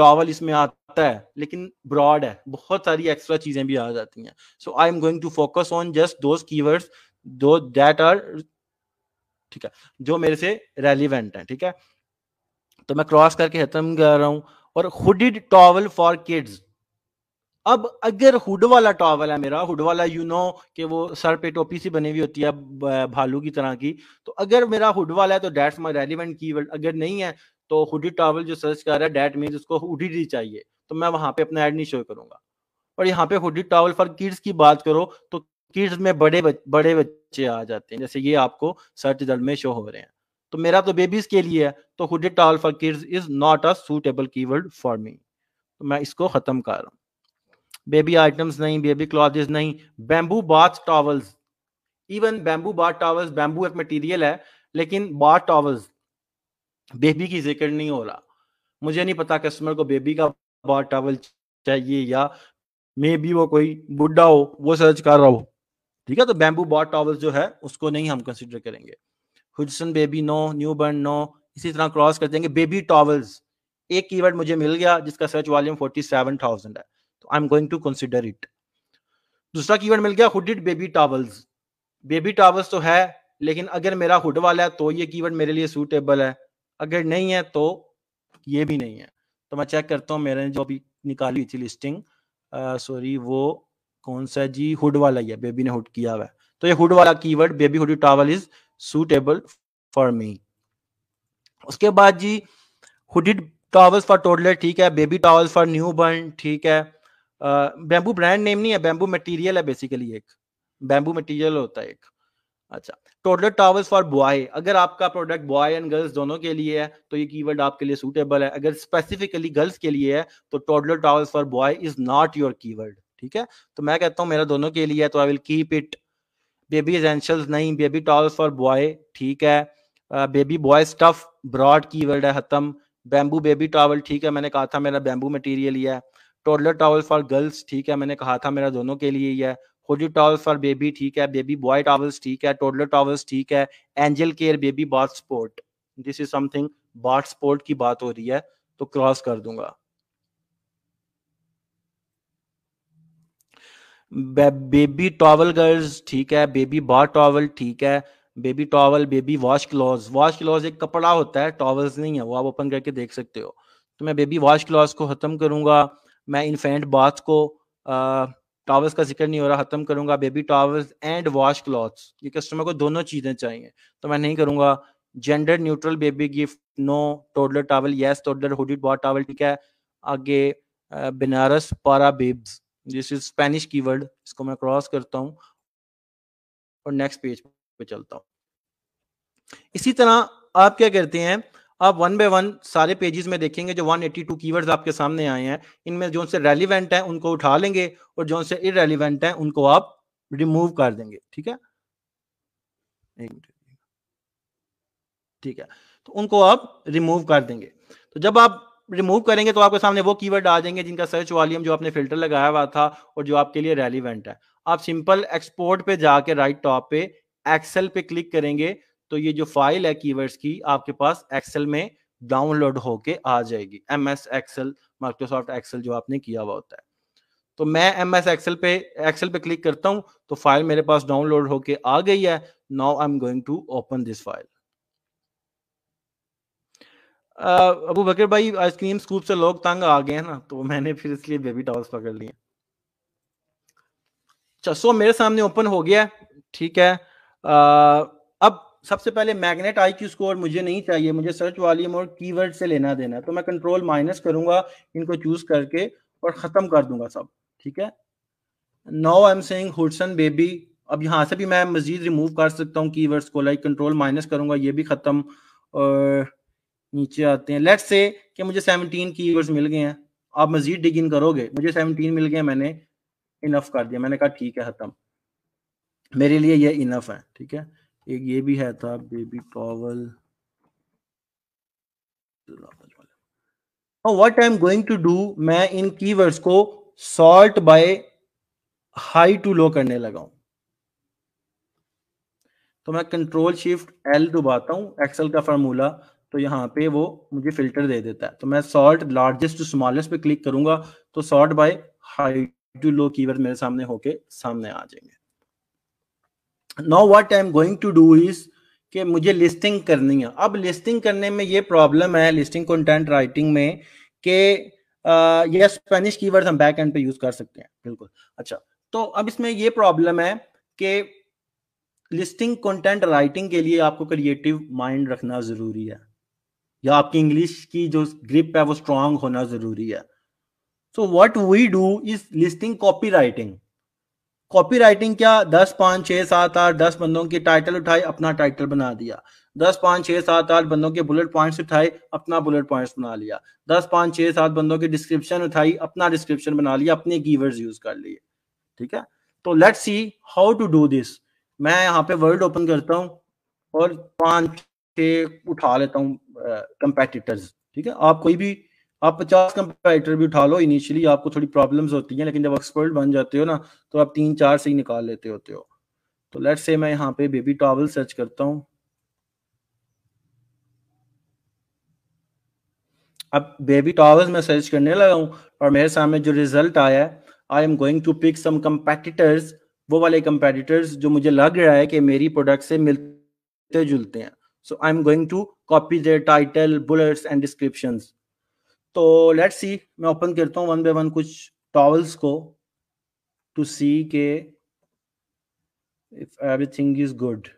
टॉवल इसमें आता है लेकिन ब्रॉड है बहुत सारी एक्स्ट्रा चीजें भी आ जाती हैं so I am going to focus on just those keywords दो दैट आर ठीक है जो मेरे से रेलिवेंट है ठीक है तो मैं क्रॉस करके खत्म कर रहा हूं और हुडिड टॉवल फॉर किड्स अब अगर हुड वाला टॉवल है मेरा हुड वाला यू नो कि वो सर पे टोपी सी बनी हुई होती है भालू की तरह की तो अगर मेरा हुड वाला है तो डेट्स माई रेलिवेंट कीवर्ड अगर नहीं है तो हुडी टॉवल जो सर्च कर रहा है डैट मीन उसको हुडी डी चाहिए तो मैं वहां पे अपना ऐड नहीं शो करूंगा और यहाँ पे हुडी टॉवल फॉर किड्स की बात करो तो किड्स में बड़े बच, बड़े बच्चे आ जाते हैं जैसे ये आपको सर्च रिजल्ट में शो हो रहे हैं तो मेरा तो बेबीज के लिए है तो hoodie towel for kids is not a suitable keyword for me तो मैं इसको खत्म कर रहा हूँ बेबी आइटम्स नहीं बेबी क्लॉथेस नहीं bamboo bath towels even bamboo bath towels bamboo एक मटेरियल है लेकिन बाथ टॉवल्स बेबी की जिक्र नहीं हो रहा मुझे नहीं पता कस्टमर को बेबी का बार टावल चाहिए या मे बी वो कोई बुढ़ा हो वो सर्च कर रहा हो ठीक है तो बैम्बू बार टॉवल जो है उसको नहीं हम कंसिडर करेंगे Hudson baby no newborn no इसी तरह क्रॉस कर देंगे बेबी टॉवल्स एक कीवर्ड मुझे मिल गया जिसका search volume forty seven thousand है तो I am going to consider it दूसरा कीवर्ड मिल गया hooded baby towels baby towels तो है लेकिन अगर मेरा हुड वाला है तो ये कीवर्ड मेरे लिए सूटेबल है अगर नहीं है तो ये भी नहीं है तो मैं चेक करता हूँ मेरे जो अभी निकाली हुई थी लिस्टिंग सॉरी वो कौन सा जी हुड वाला ही है बेबी ने हुड किया हुआ है तो ये हुड वाला keyword baby hood towel is suitable for me उसके बाद जी हुडिड टॉवल्स फॉर टोडलर ठीक है baby towels for newborn ठीक है बेम्बू ब्रांड नेम नहीं है बेम्बू मटेरियल है बेसिकली एक बेम्बू मटेरियल होता है एक अच्छा टॉयलेट टॉवल्स फॉर बॉय अगर आपका प्रोडक्ट बॉय एंड गर्ल्स दोनों के लिए है तो ये कीवर्ड आपके लिए सूटेबल है अगर स्पेसिफिकली गर्ल्स के लिए है तो toilet towels for boy is not your keyword ठीक है तो मैं कहता हूँ मेरा दोनों के लिए है तो I will keep it baby essentials नहीं बेबी टॉवल्स फॉर बॉय ठीक है baby boy stuff broad keyword है हतम बैम्बू बेबी टॉवल ठीक है मैंने कहा था मेरा बैम्बू मटेरियल ही है टॉडलर टॉवल फॉर गर्ल्स ठीक है मैंने कहा था मेरा दोनों के लिए ही है कोजी टॉवल्स फॉर बेबी ठीक है बेबी बॉय टॉवल्स ठीक है टोटल टॉवल्स ठीक है angel care baby bath support this is something bath support की बात हो रही है तो क्रॉस कर दूंगा बेबी टॉवल गर्ल्स ठीक है बेबी बार टॉवल ठीक है baby towel baby wash cloths wash cloths एक कपड़ा होता है टॉवल्स नहीं है वो आप ओपन करके देख सकते हो तो मैं बेबी वॉश क्लॉज को खत्म करूंगा मैं इन्फेंट बाथ को आ, टॉवर्स का जिक्र नहीं हो रहा खत्म करूंगा baby towels and wash cloths ये कस्टमर को दोनों चीजें चाहिए तो मैं नहीं करूंगा gender neutral baby gift no toddler towel yes toddler hoodie bath towel ठीक है आगे बनारस पारा बेब्स दिस इज स्पेनिश कीवर्ड इसको मैं क्रॉस करता हूँ और नेक्स्ट पेज पे चलता हूँ इसी तरह आप क्या करते हैं आप वन बाय वन सारे पेजेस में देखेंगे जो 182 कीवर्ड्स आपके सामने आए हैं इनमें जो से रेलिवेंट है उनको उठा लेंगे और जो से इरेलीवेंट है उनको आप रिमूव कर देंगे ठीक है ठीक है तो उनको आप रिमूव कर देंगे तो जब आप रिमूव करेंगे तो आपके सामने वो कीवर्ड आ जाएंगे जिनका सर्च वॉल्यूम जो आपने फिल्टर लगाया हुआ था और जो आपके लिए रेलिवेंट है आप सिंपल एक्सपोर्ट पे जाके राइट टॉप पे एक्सेल पे क्लिक करेंगे तो ये जो फाइल है कीवर्ड्स की आपके पास एक्सेल में डाउनलोड होके आ जाएगी M S Excel Microsoft Excel जो आपने किया हुआ होता है तो मैं एम एस एक्सेल पे एक्सेल पे क्लिक करता हूँ तो फाइल मेरे पास डाउनलोड होके आ गई है now I am going to open this file Uh, Abu Bakar भाई आइसक्रीम स्कूप से लोग तंग आ गए हैं ना तो मैंने फिर इसलिए बेबी टॉल्स पकड़ लिए अच्छा सो मेरे सामने ओपन हो गया ठीक है uh, अब सबसे पहले मैग्नेट आई क्यू स्कोर मुझे नहीं चाहिए मुझे सर्च वॉल्यूम और कीवर्ड से लेना देना है तो मैं कंट्रोल माइनस करूंगा इनको चूज करके और ख़त्म कर दूंगा सब ठीक है now I am saying Hudson baby अब यहां से भी मैं मजीद रिमूव कर सकता हूँ कीवर्ड्स को लाइक कंट्रोल माइनस करूंगा ये भी ख़त्म और नीचे आते हैं लेट्स से कि मुझे 17 कीवर्ड्स मिल गए हैं आप मजीद डिग इन करोगे मुझे 17 मिल गए मैंने इनफ कर दिया मैंने कहा ठीक है ख़त्म मेरे लिए ये इनफ है ठीक है एक ये भी है था बेबी पावल what I am going to do मैं इन कीवर्ड्स को sort by high to low करने लगा हूं तो मैं कंट्रोल शिफ्ट एल डुबाता हूं एक्सेल का फार्मूला तो यहाँ पे वो मुझे फिल्टर दे देता है तो मैं सॉर्ट लार्जेस्ट टू स्मॉलेस्ट पे क्लिक करूंगा तो sort by high to low keyword मेरे सामने होके सामने आ जाएंगे now what I am going to do is कि मुझे लिस्टिंग करनी है अब लिस्टिंग करने में ये प्रॉब्लम है लिस्टिंग कंटेंट राइटिंग में कि ये स्पेनिश कीवर्ड्स हम बैक एंड पे यूज कर सकते हैं बिल्कुल अच्छा तो अब इसमें ये प्रॉब्लम है कि लिस्टिंग कंटेंट राइटिंग के लिए आपको क्रिएटिव माइंड रखना जरूरी है या आपकी इंग्लिश की जो ग्रिप है वो स्ट्रांग होना जरूरी है so what we do is listing copy writing copy writing क्या दस पाँच छह सात आठ दस बंदों की टाइटल उठाई अपना टाइटल बना दिया दस पांच छह सात आठ बंदों के बुलेट पॉइंट्स उठाए अपना बुलेट पॉइंट्स बना लिया दस पांच छह सात बंदों की डिस्क्रिप्शन उठाई अपना डिस्क्रिप्शन बना लिया अपने कीवर्ड्स यूज कर लिए ठीक है तो let see how to do this मैं यहाँ पे वर्ल्ड ओपन करता हूँ और पांच छ उठा लेता हूँ कंपेटिटर्स ठीक है आप कोई भी आप पचास कंपेरेटर भी उठा लो इनिशियली आपको थोड़ी प्रॉब्लम्स होती हैं लेकिन जब एक्सपर्ट बन जाते हो ना तो आप तीन चार से ही निकाल लेते होते हो तो लेट्स से मैं यहाँ पे बेबी टॉवल सर्च करता हूँ अब बेबी टॉवल्स में सर्च करने लगा हूँ और मेरे सामने जो रिजल्ट आया है I am going to pick some competitors वो वाले कंपेटिटर्स जो मुझे लग रहा है कि मेरी प्रोडक्ट से मिलते जुलते हैं so I am going to copy their title bullets and descriptions तो लेट्स सी मैं ओपन करता हूँ वन बाय वन कुछ टॉवल्स को टू सी के इफ एवरीथिंग इज गुड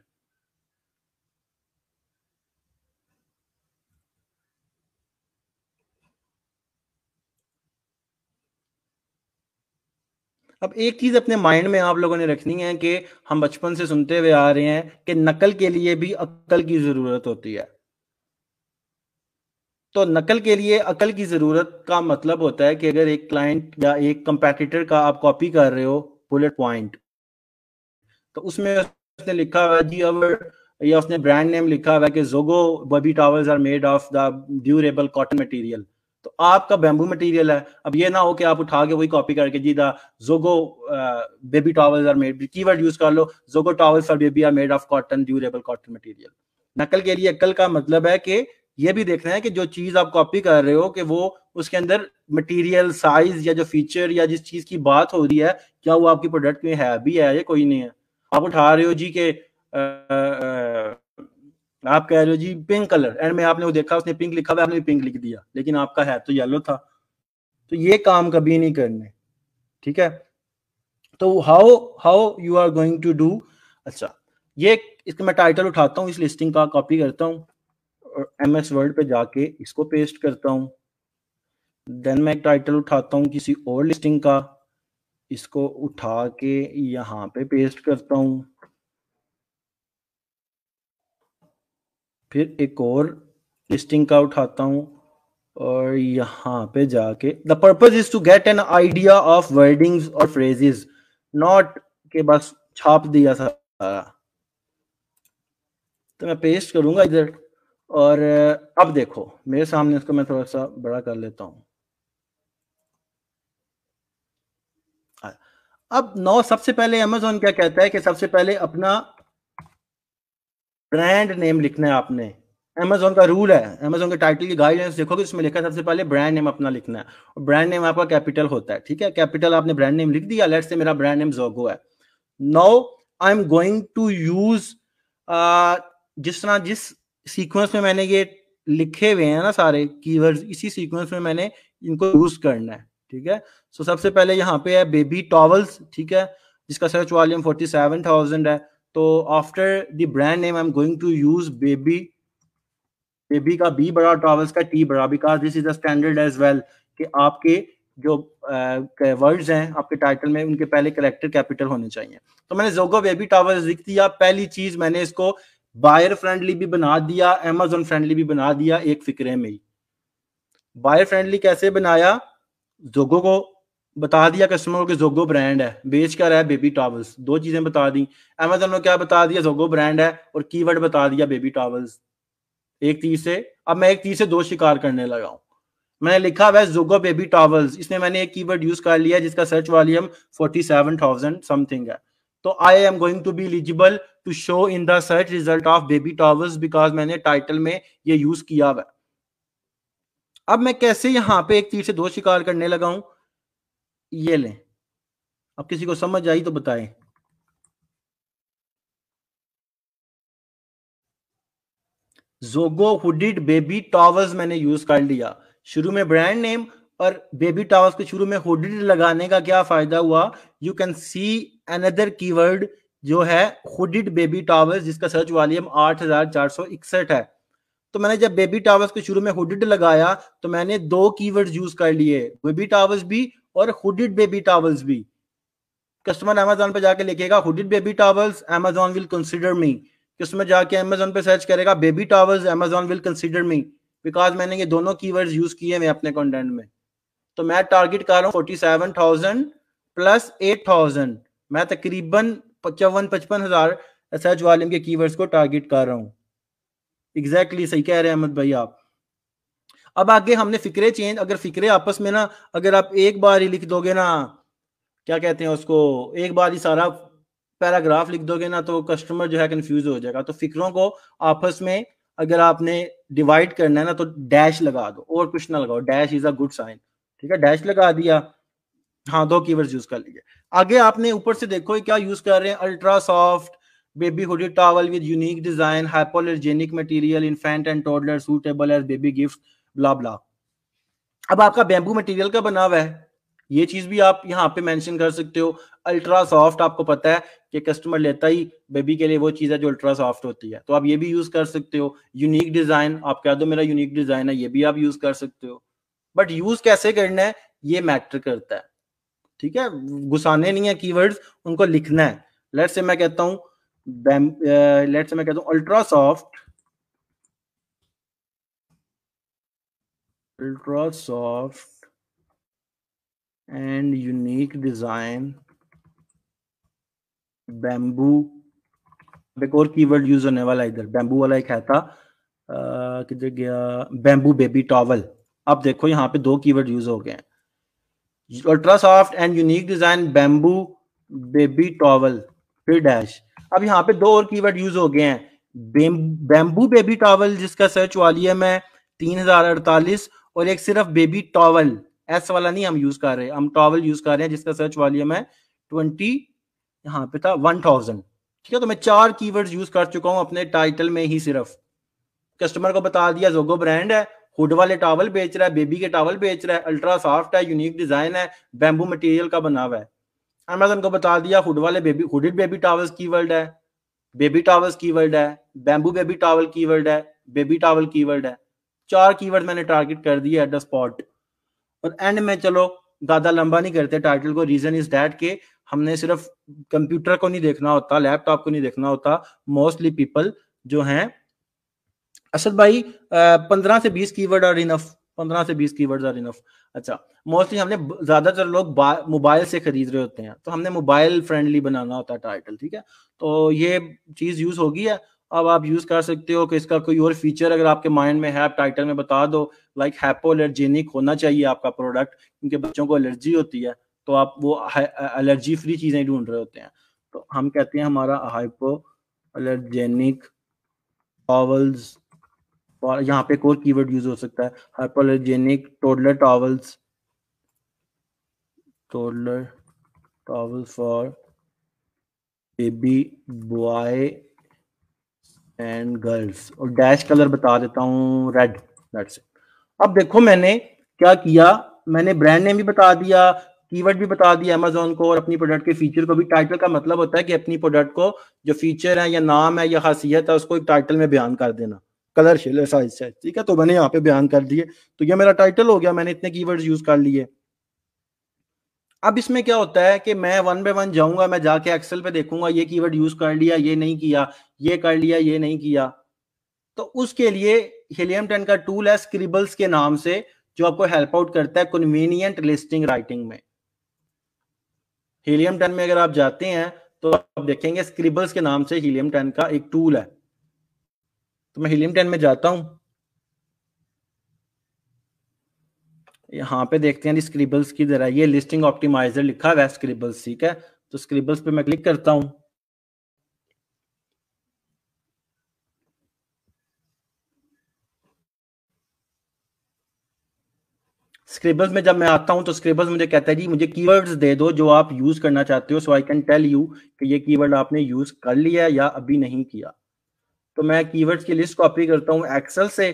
अब एक चीज अपने माइंड में आप लोगों ने रखनी है कि हम बचपन से सुनते हुए आ रहे हैं कि नकल के लिए भी अक्ल की जरूरत होती है तो नकल के लिए अकल की ज़रूरत का मतलब होता है कि अगर एक क्लाइंट या एक कंपेटिटर का आप कॉपी कर रहे हो बुलेट पॉइंट तो उसमें उसने लिखा हुआ जी अवर या उसने ब्रांड नेम लिखा हुआ है कि Jogo baby towels are made of the durable cotton material तो आपका बैम्बू मटेरियल है अब ये ना हो कि आप उठा के वही कॉपी करके जी Jogo baby towels are made word use कर लो Jogo towels are baby are made of cotton durable cotton material नकल के लिए अकल का मतलब है कि ये भी देखना है कि जो चीज आप कॉपी कर रहे हो कि वो उसके अंदर मटेरियल साइज या जो फीचर या जिस चीज की बात हो रही है क्या वो आपकी प्रोडक्ट में है भी है या कोई नहीं है आप उठा रहे हो जी के आप कह रहे हो जी पिंक कलर एंड में आपने वो देखा उसने पिंक लिखा हुआ आपने पिंक लिख दिया लेकिन आपका है तो येलो था तो ये काम कभी नहीं करने ठीक है तो how how you are going to do अच्छा ये इसका मैं टाइटल उठाता हूँ इस लिस्टिंग का कॉपी करता हूँ एम एस वर्ड पे जाके इसको पेस्ट करता हूँ देन मैं एक टाइटल उठाता हूँ किसी और लिस्टिंग का इसको उठा के यहाँ पे पेस्ट करता हूँ फिर एक और लिस्टिंग का उठाता हूँ और यहाँ पे जाके the purpose is to get an idea of wordings और फ्रेजेस नॉट के बस छाप दिया सारा तो मैं पेस्ट करूंगा इधर और अब देखो मेरे सामने इसको मैं थोड़ा सा बड़ा कर लेता हूं अब नौ सबसे पहले अमेजोन क्या कहता है कि सबसे पहले अपना ब्रांड नेम लिखना है आपने अमेजोन का रूल है अमेजोन के टाइटल की गाइडलाइंस देखो कि उसमें लिखा है सबसे पहले ब्रांड नेम अपना लिखना है और ब्रांड नेम आपका कैपिटल होता है ठीक है कैपिटल आपने ब्रांड नेम लिख दिया लेट से मेरा ब्रांड नेम जोगो है no I am going to use जिस तरह जिस सीक्वेंस में मैंने ये लिखे हुए हैं ना सारे कीवर्ड्स इसी सीक्वेंस में मैंने इनको यूज करना है ठीक है सो so, सबसे पहले यहाँ पे है बेबी टॉवल्स ठीक है जिसका search volume forty seven thousand है तो after the brand name I am going to use baby baby का बी बड़ा टॉवल्स का टी बड़ा because this is the standard as well कि आपके जो वर्ड्स uh, हैं आपके टाइटल में उनके पहले करेक्टर कैपिटल होने चाहिए तो मैंने जोगो बेबी टॉवल्स लिख दिया पहली चीज मैंने इसको बायर फ्रेंडली भी बना दिया अमेजोन फ्रेंडली भी बना दिया एक फिक्रे में ही बायर फ्रेंडली कैसे बनाया जोगो को बता दिया कस्टमर को जोगो ब्रांड है बेच कर है बेबी टॉवल्स दो चीजें बता दी अमेजोन ने क्या बता दिया जोगो ब्रांड है और कीवर्ड बता दिया बेबी टॉवल्स एक तीर से अब मैं एक तीर से दो शिकार करने लगा हूं मैंने लिखा हुआ है जोगो बेबी टॉवल्स इसमें मैंने एक कीवर्ड यूज कर लिया जिसका search volume forty seven thousand something है तो I am going to be eligible to show in the search result of baby towels because मैंने टाइटल में ये यूज किया हुआ अब मैं कैसे यहां पे एक तीर से दो शिकार करने लगा हूं ये लें अब किसी को समझ आई तो बताएं जोगो हुडिड बेबी टॉवर्स मैंने यूज कर लिया शुरू में ब्रांड नेम और बेबी टावर्स के शुरू में हुडेड लगाने का क्या फायदा हुआ you can see another keyword जो है हुडिड बेबी टावर्स जिसका सर्च वॉल्यूम आठ हजार चार सौ इकसठ है तो मैंने जब बेबी टावर्स के शुरू में हुडिड लगाया तो मैंने दो कीवर्ड्स यूज कर लिए बेबी टावर्स भी और हुडिड बेबी टावर्स भी कस्टमर अमेजोन पे जाके लिखेगा hooded baby towels Amazon will consider me customer जाके अमेजोन पे सर्च करेगा baby towels Amazon will consider me because मैंने ये दोनों कीवर्ड्स यूज किए हुए अपने कॉन्टेंट में तो मैं टारगेट कर रहा हूँ forty seven thousand plus eight thousand मैं तकरीबन पचपन पचपन हजार सर्च वाले के कीवर्ड्स को टारगेट कर रहा हूँ एग्जैक्टली exactly, सही कह रहे हैं अहमद भाई आप अब आगे हमने फिक्रे चेंज अगर फिक्रे आपस में ना अगर आप एक बार ही लिख दोगे ना क्या कहते हैं उसको एक बार ही सारा पैराग्राफ लिख दोगे ना तो कस्टमर जो है कंफ्यूज हो जाएगा तो फिक्रों को आपस में अगर आपने डिवाइड करना है ना तो डैश लगा दो और कुछ ना लगाओ dash is a good sign ठीक है डैश लगा दिया हाँ दो कीवर्ड्स यूज कर लिए आगे आपने ऊपर से देखो क्या यूज कर रहे हैं ultra soft baby hoodie towel with unique design hypoallergenic material infant and toddler suitable age baby gift blah blah अब आपका बेम्बू मटेरियल का बना हुआ है ये चीज भी आप यहाँ पे मेंशन कर सकते हो अल्ट्रा सॉफ्ट आपको पता है कि कस्टमर लेता ही बेबी के लिए वो चीज है जो अल्ट्रा सॉफ्ट होती है तो आप ये भी यूज कर सकते हो यूनिक डिजाइन आप कह दो मेरा यूनिक डिजाइन है ये भी आप यूज कर सकते हो बट यूज कैसे करना है ये मैटर करता है ठीक है घुसाने नहीं है कीवर्ड्स उनको लिखना है लेट से मैं कहता हूं लेट से मैं कहता हूं ultrasoft ultrasoft and unique design bamboo एक और कीवर्ड यूज होने वाला इधर बैम्बू वाला एक है था किधर गया बैम्बू बेबी टॉवल अब देखो यहाँ पे दो कीवर्ड यूज हो गए हैं ultrasoft and unique design bamboo baby towel फिर डैश अब यहाँ पे दो और कीवर्ड यूज हो गए हैं बेम्बू बेबी टॉवल जिसका सर्च वाली है मैं तीन हजार अड़तालीस और एक सिर्फ बेबी टॉवल एस वाला नहीं हम यूज कर रहे हम टॉवल यूज कर रहे हैं जिसका सर्च वाली है ट्वेंटी यहाँ पे था वन थाउजेंड ठीक है तो मैं चार कीवर्ड्स यूज कर चुका हूं अपने टाइटल में ही सिर्फ कस्टमर को बता दिया जोगो ब्रांड है हुड वाले टावल बेच रहा है बेबी के टावल बेच रहा है अल्ट्रा सॉफ्ट है यूनिक डिजाइन है बैम्बू मटेरियल का बना हुआ है अमेजोन को बता दिया हुड वाले baby hooded baby towels keyword है बेबी टावल्स की वर्ल्ड है bamboo baby towel keyword है बेबी टावल की वर्ल्ड है चार कीवर्ड मैंने टारगेट कर दिया एट द स्पॉट और एंड में चलो ज्यादा लंबा नहीं करते टाइटल को रीजन इज डैट के हमने सिर्फ कंप्यूटर को नहीं देखना होता लैपटॉप को नहीं देखना होता मोस्टली पीपल जो हैं असद भाई पंद्रह से बीस की वर्ड आर इनफ पंद्रह से बीस की वर्ड आर इनफ अच्छा मोस्टली हमने ज्यादातर लोग मोबाइल से खरीद रहे होते हैं तो हमने मोबाइल फ्रेंडली बनाना होता है टाइटल ठीक है तो ये चीज यूज होगी है अब आप यूज कर सकते हो कि इसका कोई और फीचर अगर आपके माइंड में है आप टाइटल में बता दो लाइक हैपो एलर्जेनिक होना चाहिए आपका प्रोडक्ट क्योंकि बच्चों को एलर्जी होती है तो आप वो एलर्जी फ्री चीजें ढूंढ रहे होते हैं तो हम कहते हैं हमारा हाइपो एलर्जेनिक और यहाँ पे एक और कीवर्ड यूज हो सकता है hypoallergenic toddler towels toddler towel for baby boy and girls और डैश कलर बता देता हूँ रेड दैट्स इट अब देखो मैंने क्या किया मैंने ब्रांड नेम भी बता दिया कीवर्ड भी बता दिया अमेजोन को और अपनी प्रोडक्ट के फीचर को भी टाइटल का मतलब होता है कि अपनी प्रोडक्ट को जो फीचर है या नाम है या खासियत है उसको एक टाइटल में बयान कर देना कलर शेलर साइज साइज ठीक है तो मैंने यहाँ पे बयान कर दिए तो ये मेरा टाइटल हो गया मैंने इतने कीवर्ड्स यूज कर लिए अब इसमें क्या होता है कि मैं वन बाय वन जाऊंगा मैं जाके एक्सेल पे देखूंगा ये कीवर्ड यूज कर लिया ये नहीं किया ये कर लिया ये नहीं किया तो उसके लिए हिलियम टेन का टूल है स्क्रिबल्स के नाम से जो आपको हेल्प आउट करता है कन्वीनियंट लिस्टिंग राइटिंग में हीलियम टेन में अगर आप जाते हैं तो आप देखेंगे स्क्रिबल्स के नाम से हीलियम टेन का एक टूल है तो मैं हीलियम टेन में जाता हूं यहां पे देखते हैं स्क्रिबल्स की जरा ये लिस्टिंग ऑप्टिमाइजर लिखा हुआ है स्क्रिबल्स ठीक है तो स्क्रिबल्स पे मैं क्लिक करता हूं स्क्रिबल्स में जब मैं आता हूं तो स्क्रिबल्स मुझे कहता है जी मुझे कीवर्ड्स दे दो जो आप यूज करना चाहते हो so I can tell you कि ये कीवर्ड आपने यूज कर लिया या अभी नहीं किया तो मैं कीवर्ड्स की लिस्ट कॉपी करता हूँ एक्सेल से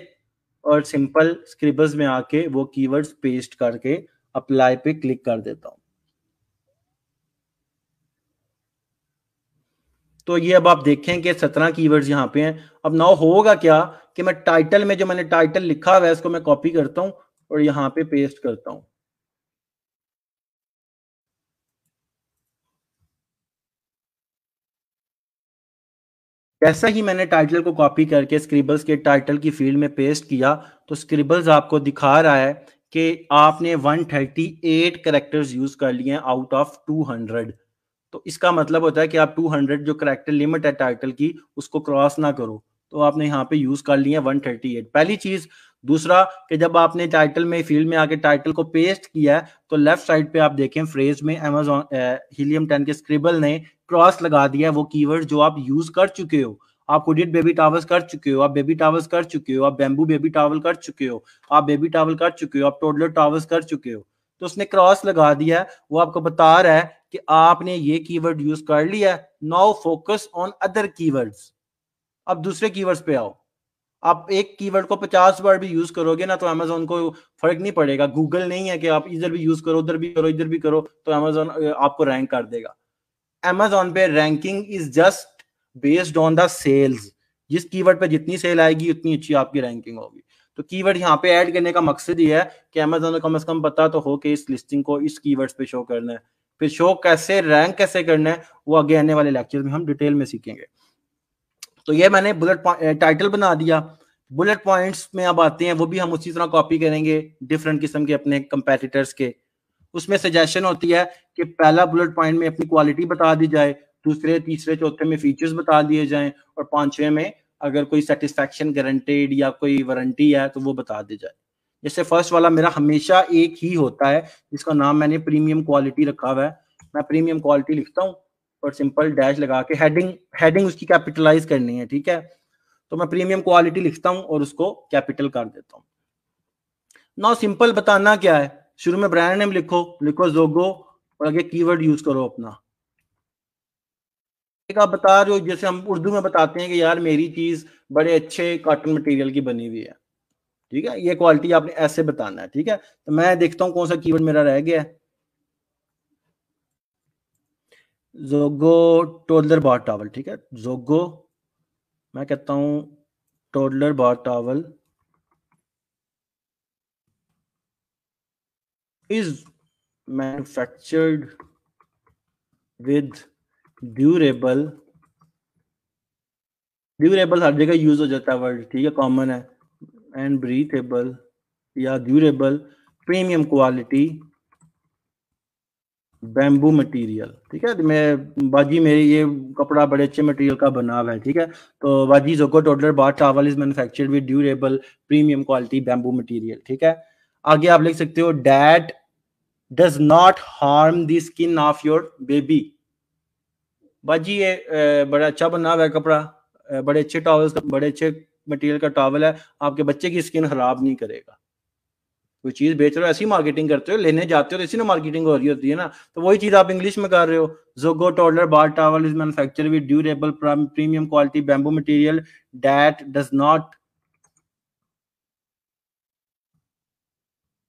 और सिंपल स्क्रिबल्स में आके वो कीवर्ड्स पेस्ट करके अप्लाई पे क्लिक कर देता हूं तो ये अब आप देखें कि सत्रह कीवर्ड्स यहाँ पे हैं अब नाउ होगा क्या कि मैं टाइटल में जो मैंने टाइटल लिखा हुआ है इसको मैं कॉपी करता हूँ और यहाँ पे पेस्ट करता हूँ जैसा ही मैंने टाइटल को कॉपी करके स्क्रिबल्स के टाइटल की फील्ड में पेस्ट किया तो स्क्रिबल्स आपको दिखा रहा है कि आपने 138 करेक्टर्स यूज कर लिए हैं आउट ऑफ 200 तो इसका मतलब होता है कि आप 200 जो करेक्टर लिमिट है टाइटल की उसको क्रॉस ना करो तो आपने यहाँ पे यूज कर लिए 138 पहली चीज दूसरा कि जब आपने टाइटल में फील्ड में आके टाइटल को पेस्ट किया है तो लेफ्ट साइड पे आप देखें फ्रेज में अमेजोन हीलियम टेन के स्क्रिबल ने क्रॉस लगा दिया वो कीवर्ड जो आप यूज कर चुके हो आप कुडिट बेबी टावल्स कर चुके हो आप बेबी टावल्स कर चुके हो आप बेम्बू बेबी टावल कर चुके हो आप बेबी टावल कर चुके हो आप टोडलर टावल्स कर चुके हो तो उसने क्रॉस लगा दिया वो आपको बता रहा है कि आपने ये कीवर्ड यूज कर लिया है now focus on other keywords अब दूसरे कीवर्ड्स पे आओ आप एक कीवर्ड को पचास बार भी यूज करोगे ना तो अमेजोन को फर्क नहीं पड़ेगा गूगल नहीं है कि आप इधर भी यूज करो उधर भी करो इधर भी करो तो अमेजोन आपको रैंक कर देगा अमेजोन पे ranking is just based on the sales जिस कीवर्ड पे जितनी सेल आएगी उतनी अच्छी आपकी रैंकिंग होगी तो कीवर्ड यहाँ पे ऐड करने का मकसद ये है कि अमेजोन कम से कम पता तो हो कि इस लिस्टिंग को इस कीवर्ड्स पे शो करना है फिर शो कैसे रैंक कैसे करना है वो आगे आने वाले लेक्चर में हम डिटेल में सीखेंगे तो ये मैंने बुलेट टाइटल बना दिया बुलेट पॉइंट्स में अब आते हैं वो भी हम उसी तरह कॉपी करेंगे डिफरेंट किस्म के अपने कंपेटिटर्स के उसमें सजेशन होती है कि पहला बुलेट पॉइंट में अपनी क्वालिटी बता दी जाए दूसरे तीसरे चौथे में फीचर्स बता दिए जाएं और पांचवें में अगर कोई सेटिस्फेक्शन गारंटेड या कोई वारंटी है तो वो बता दी जाए जैसे फर्स्ट वाला मेरा हमेशा एक ही होता है जिसका नाम मैंने प्रीमियम क्वालिटी रखा हुआ है मैं प्रीमियम क्वालिटी लिखता हूँ और सिंपल डैश लगा के हेडिंग हेडिंग उसकी कैपिटलाइज करनी है ठीक है तो मैं प्रीमियम क्वालिटी लिखता हूँ और उसको कैपिटल कर देता हूँ नाउ सिंपल बताना क्या है शुरू में ब्रांड नेम लिखो लिखो जोगो और आगे कीवर्ड यूज करो अपना एक आप बता रहे हो जैसे हम उर्दू में बताते हैं कि यार मेरी चीज बड़े अच्छे कॉटन मटेरियल की बनी हुई है ठीक है ये क्वालिटी आपने ऐसे बताना है ठीक है तो मैं देखता हूँ कौन सा कीवर्ड मेरा रह गया है जोगो टोडलर बार टावल ठीक है जोगो मैं कहता हूं toddler bath towel is manufactured with durable durable हर जगह यूज हो जाता है वर्ड ठीक है कॉमन है एंड ब्रीथेबल या durable premium quality bamboo material ठीक है मैं बाजी मेरी ये कपड़ा बड़े अच्छे मटेरियल का बना हुआ है ठीक है तो बाजी जोको toddler bath towel is manufactured with durable premium quality bamboo material ठीक है आगे आप लिख सकते हो that does not harm the skin of your baby बाजी ये बड़ा अच्छा बना हुआ है कपड़ा बड़े अच्छे टॉवल बड़े अच्छे मटीरियल का टॉवल है आपके बच्चे की स्किन खराब नहीं करेगा कोई चीज बेच रहे हो ऐसी मार्केटिंग करते हो लेने जाते हो तो इसी ना मार्केटिंग हो रही होती है ना तो वही चीज आप इंग्लिश में कर रहे हो जोगो toddler bath towel is manufacture with durable premium quality bamboo material that does not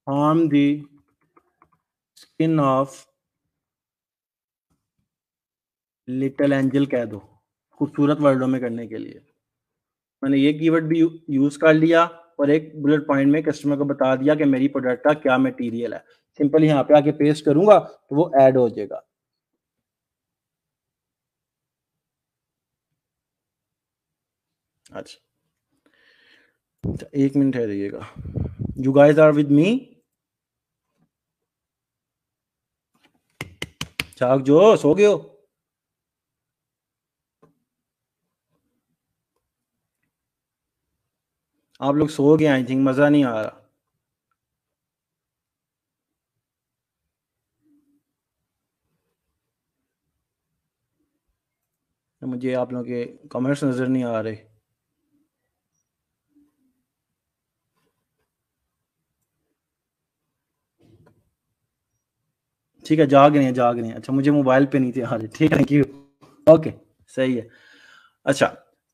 harm the skin of little angel कह दो खूबसूरत वर्डों में करने के लिए मैंने ये कीवर्ड भी यूज कर लिया और एक बुलेट पॉइंट में कस्टमर को बता दिया कि मेरी प्रोडक्ट का क्या मटेरियल है सिंपल यहाँ पे आके पेस्ट करूंगा तो वो ऐड हो जाएगा अच्छा, अच्छा एक मिनट रहिएगा you guys are with me चाक जो सो गए हो आप लोग सो गए आई थिंक मज़ा नहीं आ रहा तो मुझे आप लोगों के कमेंट्स नज़र नहीं आ रहे ठीक है जाग रहे हैं जाग रहे हैं अच्छा मुझे मोबाइल पे नहीं थे आ रहे ठीक है थैंक यू ओके सही है अच्छा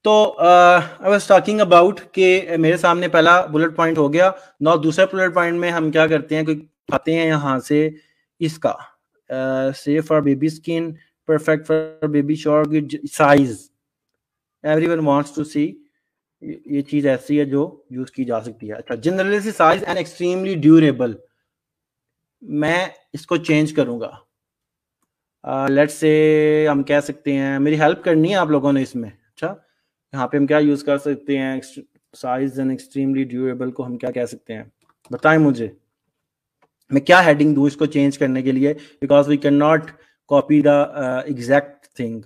तो आई वॉज टॉकिंग अबाउट के मेरे सामने पहला बुलेट पॉइंट हो गया नौ दूसरे बुलेट पॉइंट में हम क्या करते हैं कोई खाते हैं यहाँ से इसका safe for baby skin perfect for baby शोर size everyone wants to see ये चीज ऐसी है जो यूज की जा सकती है अच्छा generally size and extremely durable मैं इसको चेंज करूंगा लेट्स uh, से हम कह सकते हैं मेरी हेल्प करनी है आप लोगों ने इसमें अच्छा यहाँ पे हम क्या यूज कर सकते हैं साइज एंड एक्सट्रीमली ड्यूरेबल को हम क्या कह सकते हैं बताएं मुझे मैं क्या हेडिंग दू इसको चेंज करने के लिए because we can not copy the exact thing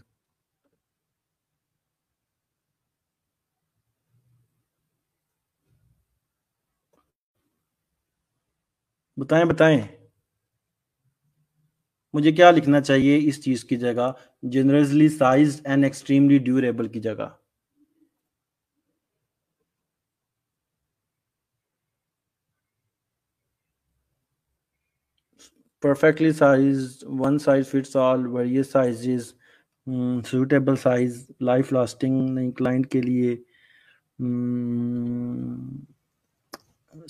बताएं बताएं मुझे क्या लिखना चाहिए इस चीज की जगह generally size and extremely durable की जगह perfectly sized, one size fits all, various sizes, size life lasting नहीं क्लाइंट के लिए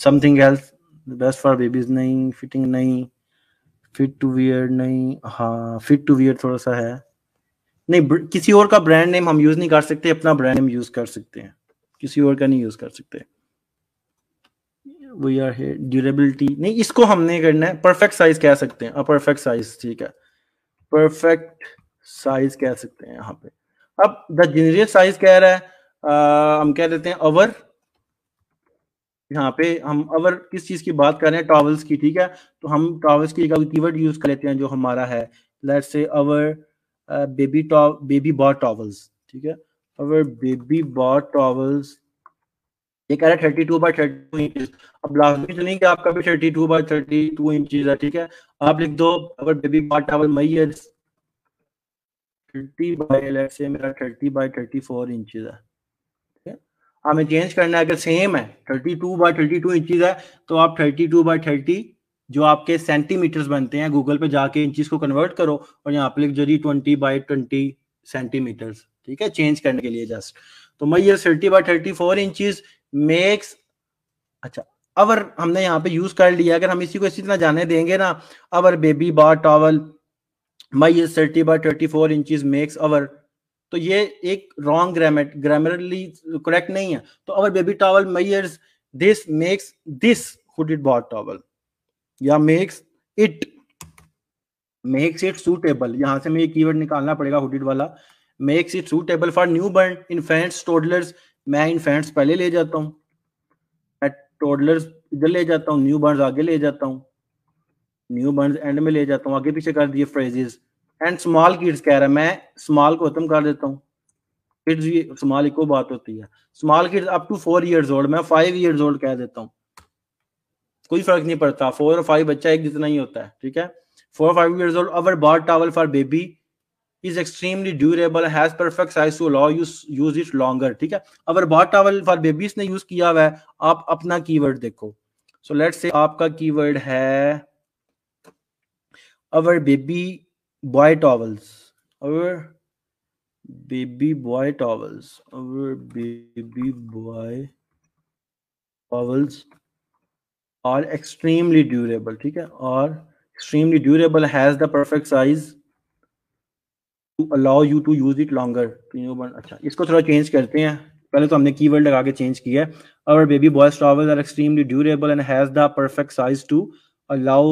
something else best for babies नहीं फिटिंग नहीं फिट टू वियर नहीं हाँ फिट टू वियर थोड़ा सा है नहीं किसी और का ब्रांड नेम हम यूज नहीं कर सकते अपना ब्रांड नेम यूज कर सकते हैं किसी और का नहीं यूज कर सकते वी आर हियर ड्यूरेबिलिटी नहीं इसको हमने करना है परफेक्ट साइज कह सकते हैं परफेक्ट साइज ठीक है परफेक्ट साइज कह सकते हैं यहाँ पे अब द जेनरियस साइज कह रहा है आ, हम कह देते हैं अवर यहाँ पे हम अवर किस चीज की बात कर रहे हैं टॉवल्स की ठीक है तो हम टॉवल्स की जगह कीवर्ड यूज कर लेते हैं जो हमारा है लेट्स से अवर बेबी टॉ बेबी बॉ टॉवल्स ठीक है अवर बेबी बॉ टॉवल्स ये कह रहा है thirty two by thirty two inch अब लाजमी तो नहीं कि आपका भी thirty two by thirty two inch है ठीक है आप लिख दो अगर बेबी बाथ टावल मई है थर्टी बाई लेट से मेरा thirty by thirty four inch है ठीक है हमें चेंज करना है अगर सेम है thirty two by thirty two inches है तो आप थर्टी टू बाई थर्टी जो आपके सेंटीमीटर्स बनते हैं गूगल पे जाके इंचज को कन्वर्ट करो और यहाँ पे लिख जो ट्वेंटी बाई ट्वेंटी सेंटीमीटर्स ठीक है चेंज करने के लिए जस्ट तो मैं ये thirty by thirty four inches makes अच्छा अवर हमने यहाँ पे यूज कर लिया अगर हम इसी को इसी तरह जाने देंगे ना our baby bath towel my thirty by thirty four inch makes our तो ये एक रॉन्ग ग्रामर ग्रामरली करेक्ट नहीं है तो अवर बेबी टॉवल मयर्स this makes this hooded bath towel या makes it makes it suitable यहां से हमें ये कीवर्ड निकालना पड़ेगा हुडेड वाला makes it suitable for newborn in infants toddlers मैं इन्फेंट्स पहले ले जाता हूँ मैं टोडलर्स इधर ले जाता हूँ न्यू बर्न आगे ले जाता हूँ न्यू बर्न एंड में ले जाता हूँ आगे पीछे कर दिए फ्रेजेस एंड स्मॉल किड्स कह रहा है मैं स्मॉल को खत्म कर देता हूँ किड्स भी स्मॉल इको बात होती है small kids up to four years old मैं फाइव ईयर्स ओल्ड कह देता हूँ कोई फर्क नहीं पड़ता फोर और फाइव बच्चा एक जितना ही होता है ठीक है four five years old our bath towel for baby is extremely durable has perfect size to allow you use it longer ठीक है अगर बहुत towel for babies ne use kiya hua hai aap apna keyword dekho so let's say aapka keyword hai our baby boy towels our baby boy towels our baby boy towels are extremely durable theek hai or extremely durable has the perfect size allow you to use it longer अच्छा इसको थोड़ा change करते हैं पहले तो हमने keyword लगा के चेंज किया है our baby boys towel are extremely durable and has the perfect size to allow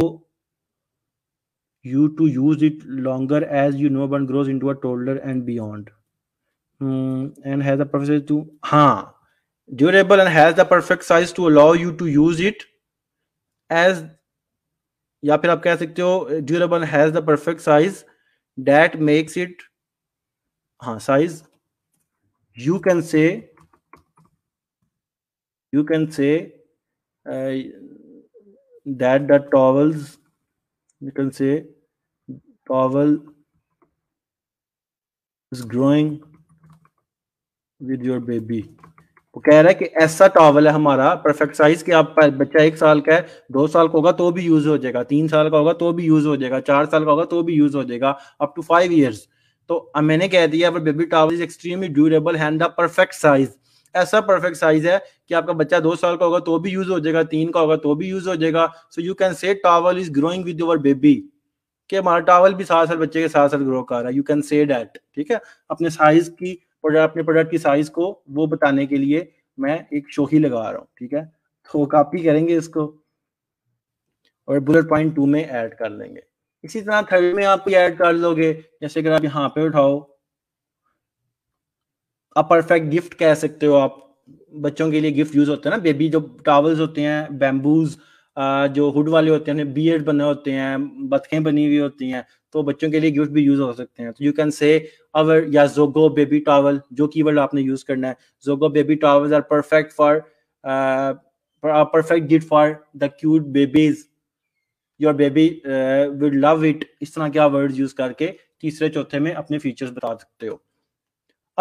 you to use it longer as you know bun grows into a toddler and beyond and has perfect to हाँ durable and has the perfect size to allow you to use it as या फिर आप कह सकते हो durable has the perfect size that makes it huh, size you can say you can say uh, that the towels you can say towel is growing with your baby वो कह रहा है कि ऐसा टॉवल है हमारा परफेक्ट साइज कि आप बच्चा एक साल का है दो साल का होगा तो भी यूज हो जाएगा तीन साल का होगा तो भी यूज हो जाएगा चार साल का होगा तो भी यूज हो जाएगा अप टू फाइव ईयर्स तो मैंने कह दिया our baby towel is extremely durable and the perfect size ऐसा परफेक्ट साइज है कि आपका बच्चा दो साल का होगा तो भी यूज हो जाएगा तीन का होगा तो भी यूज हो जाएगा so you can say towel is growing with your baby कि हमारा टॉवल भी साथ साथ बच्चे के साथ साथ ग्रो कर रहा है यू कैन से डैट ठीक है अपने साइज की प्रोडक्ट अपने प्रोडक्ट की साइज को वो बताने के लिए मैं एक शो ही लगा रहा हूँ ठीक है तो कॉपी करेंगे इसको और बुलेट पॉइंट टू में ऐड कर लेंगे इसी तरह थर्ड में आप ऐड कर लोगे जैसे अगर आप यहाँ पे उठाओ आप परफेक्ट गिफ्ट कह सकते हो आप बच्चों के लिए गिफ्ट यूज होते हैं ना बेबी जो टावल्स होते हैं बैम्बूज जो हुड वाले होते हैं एड बने होते हैं बतखें बनी हुई होती हैं तो बच्चों के लिए गिफ्ट भी यूज हो सकते हैं तो यू कैन से अवर या जोगो बेबी टॉवल जो कीवर्ड आपने यूज करना है जोगो baby towel are perfect for perfect gift for the cute babies your baby will love it इस तरह के वर्ड यूज करके तीसरे चौथे में अपने फीचर्स बता सकते हो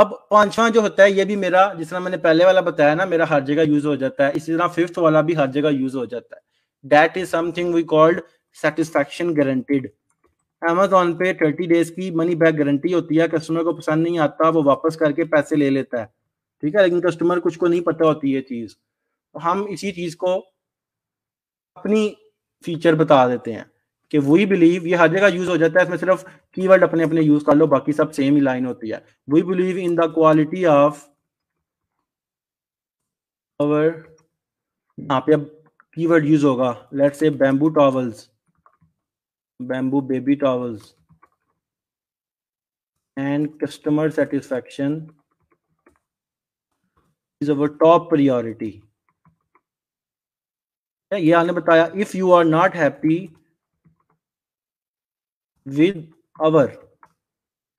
अब पांचवा जो होता है ये भी मेरा जिस तरह मैंने पहले वाला बताया ना मेरा हर जगह यूज हो जाता है इसी तरह फिफ्थ वाला भी हर जगह यूज हो जाता है that is something we called satisfaction guaranteed Amazon पे थर्टी डेज की मनी बैक गारंटी होती है कस्टमर को पसंद नहीं आता वो वापस करके पैसे ले लेता है ठीक है लेकिन कस्टमर कुछ को नहीं पता होती ये चीज तो हम इसी चीज को अपनी फीचर बता देते हैं कि वही बिलीव ये हर जगह यूज हो जाता है इसमें सिर्फ कीवर्ड अपने अपने यूज कर लो बाकी सब सेम ही लाइन होती है we believe in the quality of our यहाँ पे अब कीवर्ड यूज होगा let's say bamboo towels bamboo baby towels and customer satisfaction is our top priority ये आपने बताया if you are not happy with our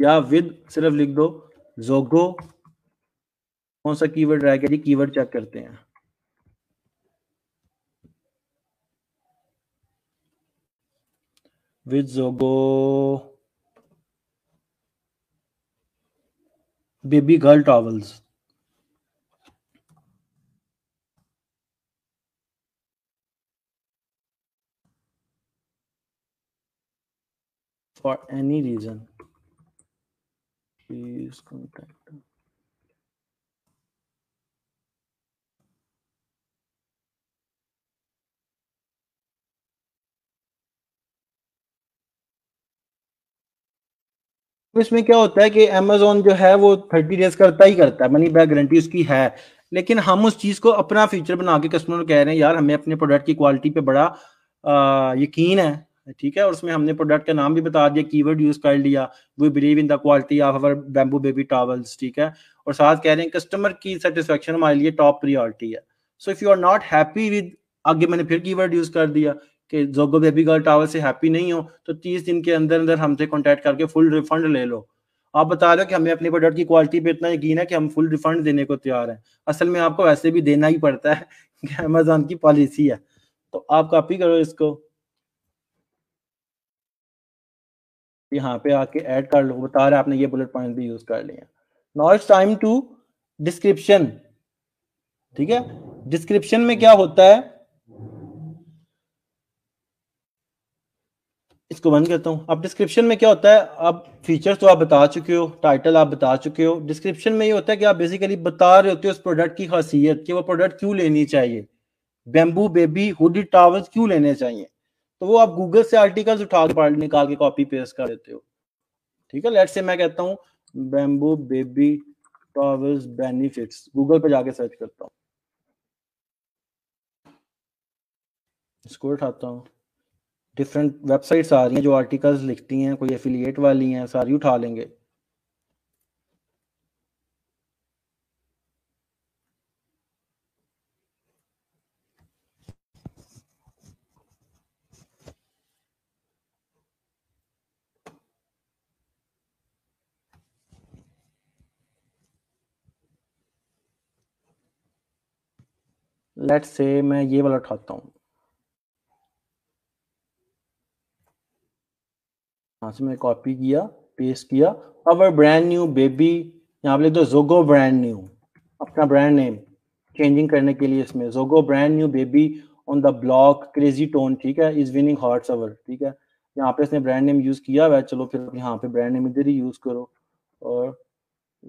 या विद सिर्फ लिख दो जोगो कौन सा कीवर्ड रह गया जी कीवर्ड चेक करते हैं Zogo, baby girl towels. For any reason, please contact. तो इसमें क्या होता है कि अमेजोन जो है वो थर्टी डेज करता ही करता है मनी बैक गारंटी उसकी है लेकिन हम उस चीज़ को अपना फ्यूचर बना के कस्टमर कह रहे हैं यार हमें अपने प्रोडक्ट की क्वालिटी पे बड़ा आ, यकीन है ठीक है और उसमें हमने प्रोडक्ट का नाम भी बता दिया कीवर्ड यूज कर लिया we believe in the quality of our bamboo baby towels ठीक है और साथ कह रहे हैं कस्टमर की सेटिस्फेक्शन हमारे लिए टॉप प्रियोरिटी है so if you are not happy with आगे मैंने फिर कीवर्ड यूज कर दिया कि जोगो बेबी गर्ल टावर से हैप्पी नहीं हो तो तीस दिन के अंदर अंदर हमसे कॉन्टेक्ट करके फुल रिफंड ले लो आप बता रहे हो कि हमें अपने प्रोडक्ट की क्वालिटी पे इतना यकीन है कि हम फुल रिफंड देने को तैयार हैं असल में आपको वैसे भी देना ही पड़ता है अमेजोन की पॉलिसी है तो आप कॉपी करो इसको यहाँ पे आके ऐड कर लो बता रहे आपने ये बुलेट पॉइंट भी यूज कर लिया now it's time to description ठीक है डिस्क्रिप्शन में क्या होता है इसको बंद करता हूँ अब डिस्क्रिप्शन में क्या होता है अब फीचर्स तो आप बता चुके हो टाइटल आप बता चुके हो डिस्क्रिप्शन में ये होता है कि आप बेसिकली बता रहे होते हो उस प्रोडक्ट की खासियत कि वो प्रोडक्ट क्यों लेनी चाहिए बेम्बू बेबी हुडी टावर्स क्यों लेने चाहिए तो वो आप गूगल से आर्टिकल्स उठा के निकाल के कॉपी पेस्ट कर देते हो ठीक है लेट से मैं कहता हूँ bamboo baby towels benefits Google पर जाके सर्च करता हूँ इसको उठाता हूँ डिफरेंट वेबसाइट्स आ रही हैं जो आर्टिकल्स लिखती हैं कोई एफिलिएट वाली हैं सारी उठा लेंगे लेट से मैं ये वाला उठाता हूँ यहां से मैंने कॉपी किया पेस्ट किया अब ब्रांड न्यू बेबी यहाँ पे लिख दो जोगो ब्रांड न्यू अपना ब्रांड नेम चेंजिंग करने के लिए इसमें जोगो brand new baby on the block crazy tone ठीक है इज विनिंग हॉट अवर ठीक है यहाँ पे इसने ब्रांड नेम यूज किया हुआ चलो फिर यहाँ पे ब्रांड नेम इधर ही यूज करो और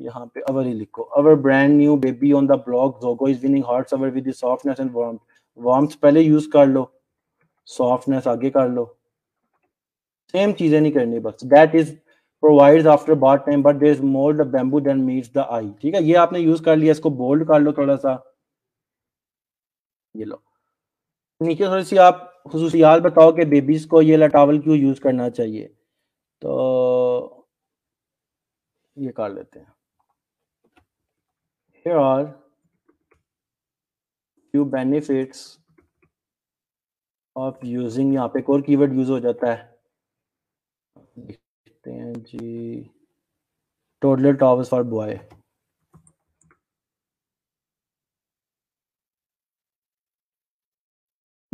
यहाँ पे अवर ही लिखो our brand new baby on the block जोगो is winning hot our with softness and warm warm पहले यूज कर लो सॉफ्टनेस आगे कर लो सेम चीजें नहीं करनी बस that is provide after bath time but there is more the bamboo than meet the eye ठीक है ये आपने यूज कर लिया इसको बोल्ड कर लो थोड़ा सा ये लो नीचे थोड़ी सी आप खसूसियात बताओ कि बेबीज को ये लटावल क्यों यूज करना चाहिए तो ये कर लेते हैं here are few benefits of using यहाँ पे और कीवर्ड यूज हो जाता है करते हैं जी टोटलर टॉप फॉर बॉय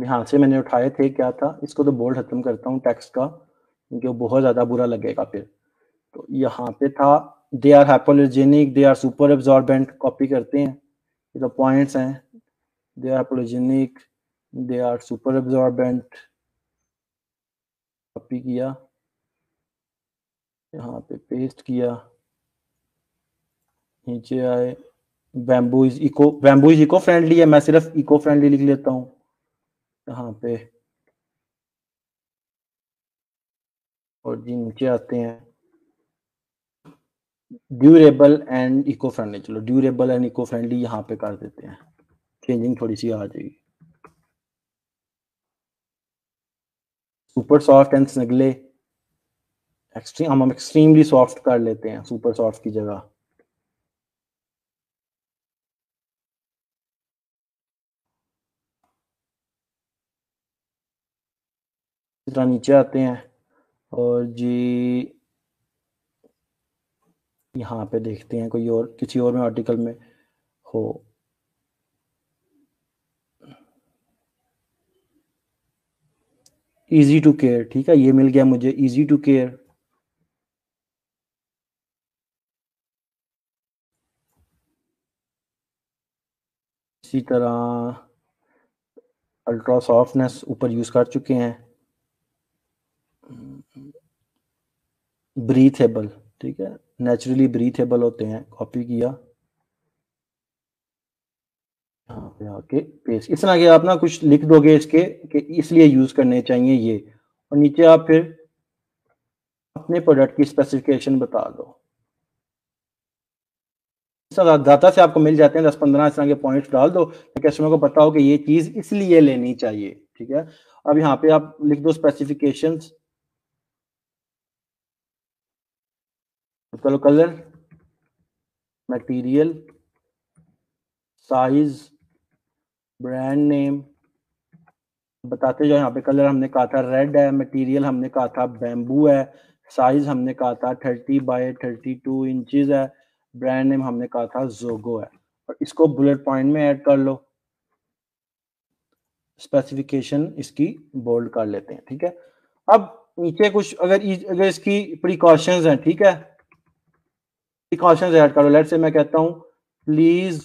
हाँ से मैंने उठाए थे क्या था इसको तो बोल्ड खत्म करता हूँ टेक्स्ट का क्योंकि वो बहुत ज़्यादा बुरा लगेगा फिर तो यहाँ पे था they are hypoallergenic they are super absorbent copy करते हैं ये तो पॉइंट्स हैं they are hypoallergenic they are super absorbent copy किया यहाँ पे पेस्ट किया नीचे आए bamboo is eco bamboo is eco friendly है मैं सिर्फ इको फ्रेंडली लिख लेता हूँ यहाँ पे और जी नीचे आते हैं ड्यूरेबल एंड इको फ्रेंडली चलो ड्यूरेबल एंड इको फ्रेंडली यहाँ पे कर देते हैं चेंजिंग थोड़ी सी आ जाएगी super soft and snuggly extreme हम हम एक्सट्रीमली सॉफ्ट कर लेते हैं सुपर सॉफ्ट की जगह तरह नीचे आते हैं और जी यहाँ पे देखते हैं कोई और किसी और में आर्टिकल में हो इजी टू केयर ठीक है ये मिल गया मुझे इजी टू केयर इसी तरह अल्ट्रा सॉफ्टनेस ऊपर यूज़ कर चुके हैं ब्रीथेबल ठीक है नेचुरली ब्रीथेबल होते हैं कॉपी किया पे पेस्ट इस तरह के आप ना कुछ लिख दोगे इसके कि इसलिए यूज़ करने चाहिए ये और नीचे आप फिर अपने प्रोडक्ट की स्पेसिफिकेशन बता दो दाता से आपको मिल जाते हैं दस पंद्रह इस तरह के पॉइंट्स डाल दो तो कस्टमर को पता हो कि ये चीज इसलिए लेनी चाहिए ठीक है अब यहाँ पे आप लिख दो स्पेसिफिकेशन चलो colour material size brand name बताते जाओ यहाँ पे कलर हमने कहा था रेड है मटेरियल हमने कहा था बेम्बू है साइज हमने कहा था thirty by thirty two inches है ब्रांड नेम हमने कहा था जोगो है और इसको बुलेट पॉइंट में ऐड कर लो स्पेसिफिकेशन इसकी बोल्ड कर लेते हैं ठीक है अब नीचे कुछ अगर अगर इसकी प्रिकॉशंस हैं ठीक है प्रिकॉशंस ऐड करो लेट से मैं कहता हूं please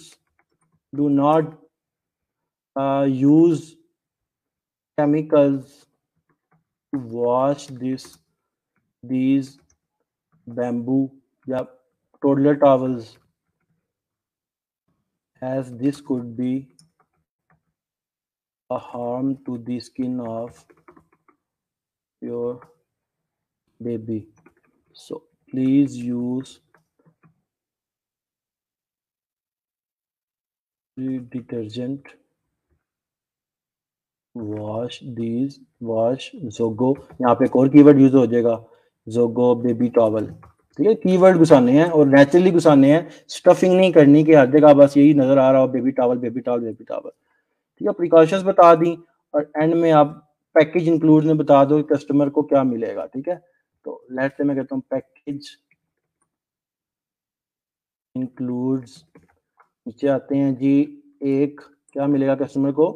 do not use chemicals wash this these bamboo या toddler towels as this could be a harm to the skin of your baby so please use the detergent wash these wash zogo yahan pe एक और keyword use हो जाएगा जोगो baby towel ठीक है keyword घुसाने हैं और नेचुरली घुसाने हैं स्टफिंग नहीं करनी कि हर जगह बस यही नजर आ रहा हो baby towel baby towel baby towel ठीक है प्रिकॉशंस बता दी और एंड में आप पैकेज इंक्लूड में बता दो कस्टमर को क्या मिलेगा ठीक है तो लेट से मैं कहता हूँ पैकेज इंक्लूड्स नीचे आते हैं जी एक क्या मिलेगा कस्टमर को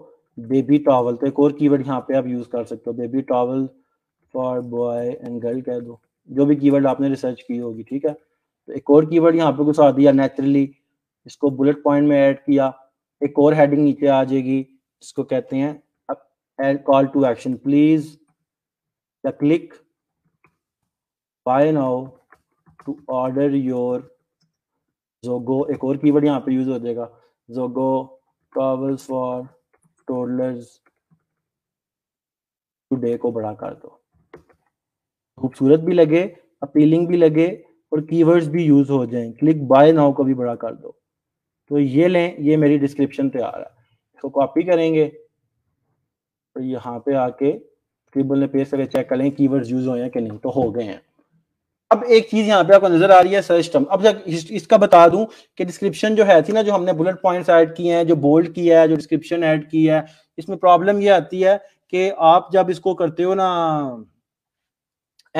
बेबी टॉवल तो एक और कीवर्ड यहाँ पे आप यूज कर सकते हो baby towel for boy and girl कह दो जो भी कीवर्ड आपने रिसर्च की होगी ठीक है तो एक और कीवर्ड यहाँ पे घुसा दिया नेचुरली इसको बुलेट पॉइंट में ऐड किया एक और हेडिंग नीचे आ जाएगी जिसको कहते हैं कॉल टू एक्शन प्लीज या click buy now to order your जोगो एक और कीवर्ड यहाँ पे यूज हो जाएगा जोगो टॉवल्स फॉर टोलर्स टुडे को बड़ा कर दो खूबसूरत भी लगे अपीलिंग भी लगे और कीवर्ड्स भी यूज हो जाएं क्लिक बाय नाउ को भी बड़ा कर दो तो ये लें ये मेरी डिस्क्रिप्शन तैयार है इसको कॉपी करेंगे और यहाँ पे आके स्क्रिबल ने पेस्ट करके चेक करें कीवर्ड्स यूज हुए हैं कि नहीं तो हो गए हैं अब एक चीज यहाँ पे आपको नजर आ रही है सर्च टर्म अब इसका बता दूं कि डिस्क्रिप्शन जो है थी ना जो हमने बुलेट पॉइंट्स ऐड किए हैं जो बोल्ड किया है जो डिस्क्रिप्शन ऐड की है इसमें प्रॉब्लम ये आती है कि आप जब इसको करते हो ना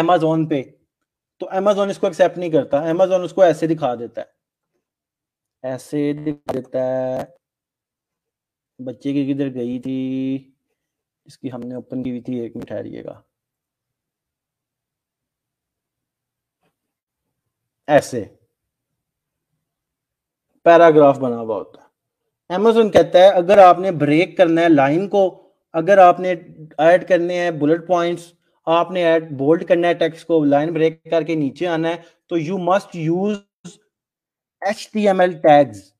एमेजोन पे तो एमेजोन इसको एक्सेप्ट नहीं करता एमेजोन उसको ऐसे दिखा देता है ऐसे दिखा देता है बच्चे की किधर गई थी इसकी हमने ओपन की हुई थी एक मिनट ठहरिएगा ऐसे पैराग्राफ बना हुआ होता है अमेजोन कहता है अगर आपने ब्रेक करना है लाइन को अगर आपने ऐड करने हैं बुलेट पॉइंट्स आपने एड बोल्ड करना है टेक्स्ट को लाइन ब्रेक करके नीचे आना है तो you must use H T M L tags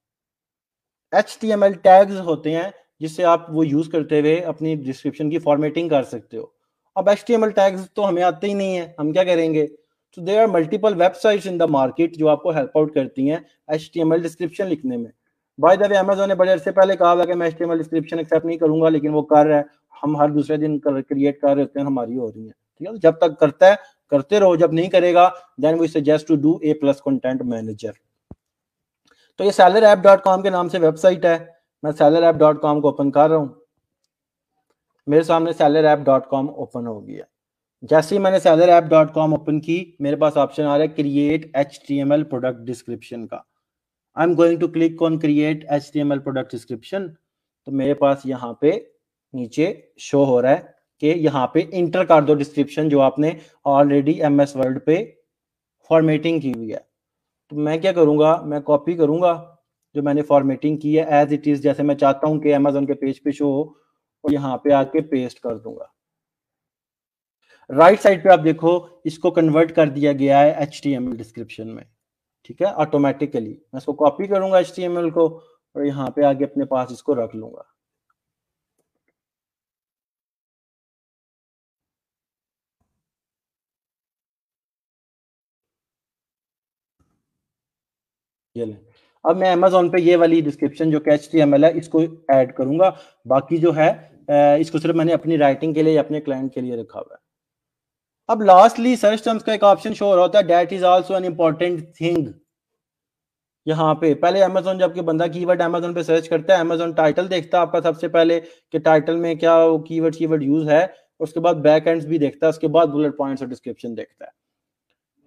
H T M L tags होते हैं जिससे आप वो यूज करते हुए अपनी डिस्क्रिप्शन की फॉर्मेटिंग कर सकते हो अब H T M L tags तो हमें आते ही नहीं है हम क्या करेंगे तो there are multiple websites in the market जो आपको हेल्प आउट करती हैं H T M L description लिखने में बाय द वे अमेजोन ने बड़े अरसे पहले कहा था कि मैं H T M L description accept नहीं करूंगा लेकिन वो कर रहा है हम हर दूसरे दिन कर, क्रिएट कर रहे होते हैं हमारी हो रही है ठीक है तो जब तक करता है करते रहो जब नहीं करेगा then we suggest to do a plus content manager तो ये सैलर ऐप डॉट कॉम के नाम से वेबसाइट है मैं सैलर ऐप डॉट कॉम को ओपन कर रहा हूँ मेरे सामने seller app dot com open हो गया जैसे ही मैंने seller app dot com open की मेरे पास ऑप्शन आ रहा है create H T M L product description का I am going to click on create H T M L product description तो मेरे पास यहाँ पे नीचे शो हो रहा है कि यहाँ पे इंटर कर दो डिस्क्रिप्शन जो आपने ऑलरेडी एम एस वर्ड पे फॉर्मेटिंग की हुई है तो मैं क्या करूँगा मैं कॉपी करूँगा जो मैंने फॉर्मेटिंग की है एज इट इज जैसे मैं चाहता हूँ कि अमेजोन के पेज पे शो हो और यहाँ पे आके पेस्ट कर दूंगा राइट right साइड पे आप देखो इसको कन्वर्ट कर दिया गया है एच डिस्क्रिप्शन में ठीक है ऑटोमेटिकली मैं इसको कॉपी करूंगा एच को और यहाँ पे आगे अपने पास इसको रख लूंगा ये ले अब मैं अमेजोन पे ये वाली डिस्क्रिप्शन जो कैच थी है इसको ऐड करूंगा बाकी जो है इसको सिर्फ मैंने अपनी राइटिंग के लिए या अपने क्लाइंट के लिए रखा हुआ है अब लास्टली सर्च टर्म्स का एक ऑप्शन शो हो रहा होता है that is also an important thing यहाँ पे पहले अमेजोन जबकि बंदा कीवर्ड वर्ड अमेजोन पे सर्च करता है अमेजोन टाइटल देखता है आपका सबसे पहले कि टाइटल में क्या वो कीवर्ड कीवर्ड यूज है उसके बाद बैक एंड भी देखता है उसके बाद बुलेट पॉइंट्स और डिस्क्रिप्शन देखता है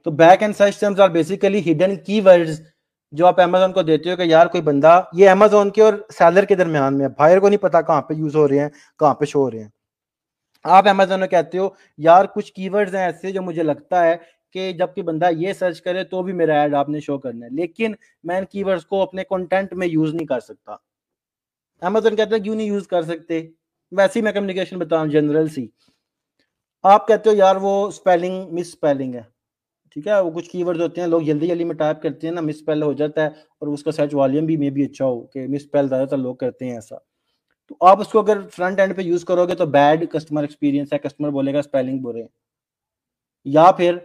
तो back end search terms are basically hidden keywords जो आप अमेजोन को देते हो कि यार कोई बंदा ये अमेजोन के और सेलर के दरमियान में बायर को नहीं पता कहाँ पे यूज हो रहे हैं कहाँ पे शो हो रहे हैं आप अमेजोन में कहते हो यार कुछ कीवर्ड्स हैं ऐसे जो मुझे लगता है कि जबकि बंदा ये सर्च करे तो भी मेरा ऐड आपने शो करना है लेकिन मैं इन कीवर्ड्स को अपने कंटेंट में यूज नहीं कर सकता अमेजोन कहते हैं क्यों नहीं यूज कर सकते वैसे ही मैं कम्युनिकेशन बता रहा हूँ जनरल सी आप कहते हो यार वो स्पेलिंग मिस स्पेलिंग है ठीक है वो कुछ कीवर्ड्स होते हैं लोग जल्दी जल्दी में टाइप करते हैं ना मिस स्पेल हो जाता है और उसका सर्च वॉल्यूम भी मे भी अच्छा हो कि मिस स्पेल ज़्यादातर लोग करते हैं ऐसा तो आप उसको अगर फ्रंट एंड पे यूज़ करोगे तो बैड कस्टमर एक्सपीरियंस है कस्टमर बोलेगा स्पेलिंग बुरे या फिर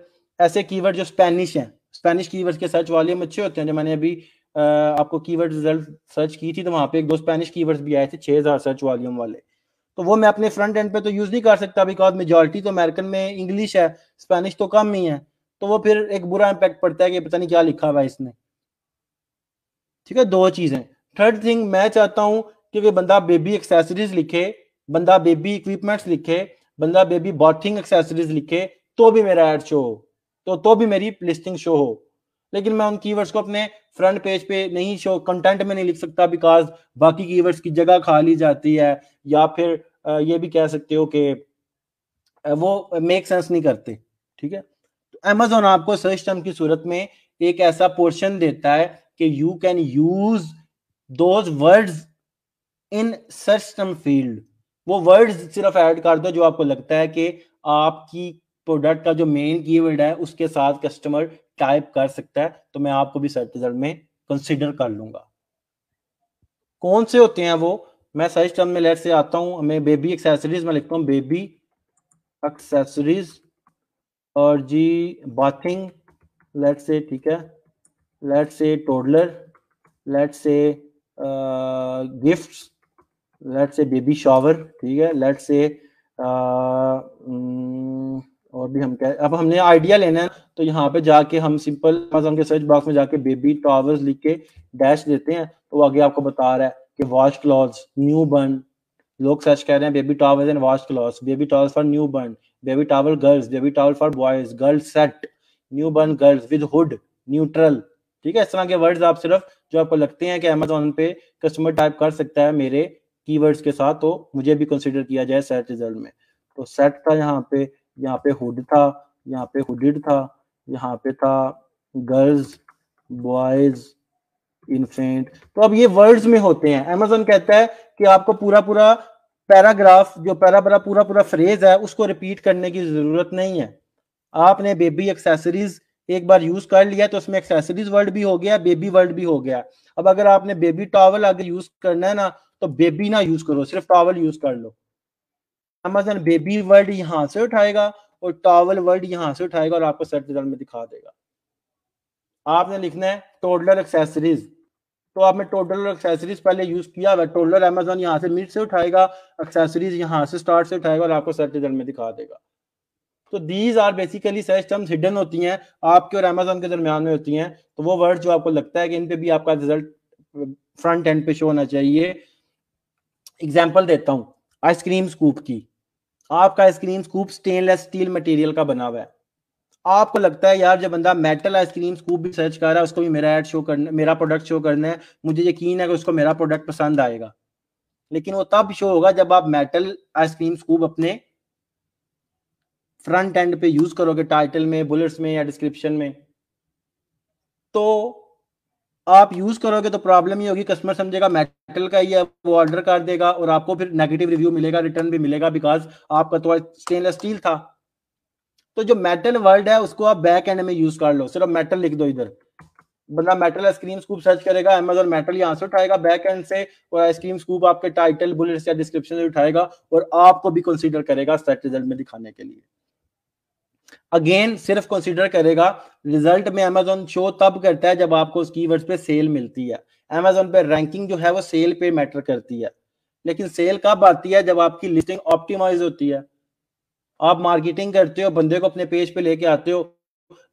ऐसे कीवर्ड जो स्पेनिश हैं स्पेनिश कीवर्ड्स के सर्च वॉल्यूम अच्छे होते हैं जो मैंने अभी आपको कीवर्ड रिजल्ट सर्च की थी तो वहाँ पे एक दो स्पेनिश कीवर्ड्स भी आए थे हजार सर्च वॉल्यूम वाले तो वो मैं अपने फ्रंट एंड पे तो यूज़ नहीं कर सकता बिकॉज मेजॉरिटी तो अमेरिकन में इंग्लिश है स्पेनिश तो कम ही है तो वो फिर एक बुरा इम्पैक्ट पड़ता है कि पता नहीं क्या लिखा हुआ है इसने ठीक है दो चीजें थर्ड थिंग मैं चाहता हूं कि बंदा बेबी एक्सेसरीज लिखे बंदा बेबी इक्विपमेंट्स लिखे बंदा बेबी बॉथिंग एक्सेसरीज लिखे तो भी मेरा एड शो हो तो तो भी मेरी लिस्टिंग शो हो लेकिन मैं उन कीवर्ड्स को अपने फ्रंट पेज पे नहीं शो कंटेंट में नहीं लिख सकता बिकॉज बाकी कीवर्ड्स की जगह खा ली जाती है या फिर ये भी कह सकते हो कि वो मेक सेंस नहीं करते ठीक है अमेजोन आपको सर्च टर्म की सूरत में एक ऐसा पोर्शन देता है कि you can use those words in search term field वो वर्ड्स सिर्फ ऐड कर दो जो आपको लगता है कि आपकी प्रोडक्ट का जो मेन कीवर्ड है उसके साथ कस्टमर टाइप कर सकता है तो मैं आपको भी सर्च रिजल्ट में कंसिडर कर लूंगा कौन से होते हैं वो मैं सर्च टर्म में लेट से आता हूं मैं बेबी एक्सेसरीज में लिखता हूँ बेबी एक्सेसरीज और जी बाथिंग लेट से ठीक है let say toddler let say gift let say baby shower ठीक है लेट से हम्म, और भी हम कह अब हमने आइडिया लेना है तो यहाँ पे जाके हम सिंपल अमेजोन के सर्च बॉक्स में जाके बेबी टॉवर्स लिख के डैश देते हैं तो आगे आपको बता रहा है कि वॉश क्लॉथ न्यू बर्न लोग सर्च कर रहे हैं baby towels and wash cloth baby towel for newborn baby towel girls baby towel for boys girls set newborn girls with hood neutral ठीक है इस तरह के वर्ड्स आप सिर्फ जो आपको लगते हैं कि अमेजोन पे कस्टमर टाइप कर सकता है मेरे कीवर्ड्स के साथ तो मुझे भी कंसिडर किया जाए सेट रिजल्ट में तो सेट था यहाँ पे यहाँ पे हुड था यहाँ पे हुडिड था यहाँ पे था गर्ल्स बॉयज इन्फेंट तो अब ये वर्ड्स में होते हैं एमेजोन कहता है कि आपको पूरा पूरा पैराग्राफ जो पैरा पूरा पूरा फ्रेज है उसको रिपीट करने की जरूरत नहीं है आपने बेबी एक्सेसरीज एक बार यूज कर लिया तो उसमें एक्सेसरीज वर्ड भी हो गया बेबी वर्ड भी हो गया अब अगर आपने बेबी टॉवल अगर यूज करना है ना तो बेबी ना यूज करो सिर्फ टॉवल यूज कर लो अमेजन बेबी वर्ड यहाँ से उठाएगा और टॉवल वर्ड यहाँ से उठाएगा और आपको सर्च रिजल्ट में दिखा देगा आपने लिखना है टोटलर एक्सेसरीज तो आपने टोटल एक्सेसरीज पहले यूज किया हुआ टोटलर एमेजोन यहाँ से मिड से उठाएगा एक्सेसरीज यहाँ से स्टार्ट से उठाएगा और आपको सर्च रिजल्ट में दिखा देगा तो these are basically search terms hidden होती हैं आपके और अमेजोन के दरमियान में होती हैं तो वो वर्ड जो आपको लगता है कि इन पे भी आपका रिजल्ट फ्रंट एंड पे शो होना चाहिए एग्जाम्पल देता हूँ आइसक्रीम स्कूप की आपका ice cream scoop stainless steel material का बना हुआ है आपको लगता है यार जब बंदा मेटल आइसक्रीम स्कूप भी सर्च कर रहा है उसको भी मेरा ऐड शो करना मेरा प्रोडक्ट शो करना है मुझे यकीन है कि उसको मेरा प्रोडक्ट पसंद आएगा लेकिन वो तब शो होगा जब आप मेटल आइसक्रीम स्कूप अपने फ्रंट एंड पे यूज करोगे टाइटल में बुलेट्स में या डिस्क्रिप्शन में तो आप यूज करोगे तो प्रॉब्लम ये होगी कस्टमर समझेगा मेटल का ही है वो ऑर्डर कर देगा और आपको फिर नेगेटिव रिव्यू मिलेगा रिटर्न भी मिलेगा बिकॉज आपका तो स्टेनलेस स्टील था तो जो मेटल वर्ड है उसको आप बैक एंड में यूज कर लो सिर्फ मेटल लिख दो इधर बंदा मेटल आइसक्रीम स्कूप सर्च करेगा अमेजोन मेटल यहाँ से उठाएगा बैक एंड से और आइसक्रीम स्कूप आपके टाइटल बुलेट्स या डिस्क्रिप्शन से उठाएगा और आपको भी कंसीडर करेगा सेट रिजल्ट में दिखाने के लिए अगेन सिर्फ कंसीडर करेगा रिजल्ट में अमेजोन शो तब करता है जब आपको उस कीवर्ड्स पे सेल मिलती है अमेजोन पे रैंकिंग जो है वो सेल पे मैटर करती है लेकिन सेल कब आती है जब आपकी लिस्टिंग ऑप्टिमाइज होती है आप मार्केटिंग करते हो बंदे को अपने पेज पे लेके आते हो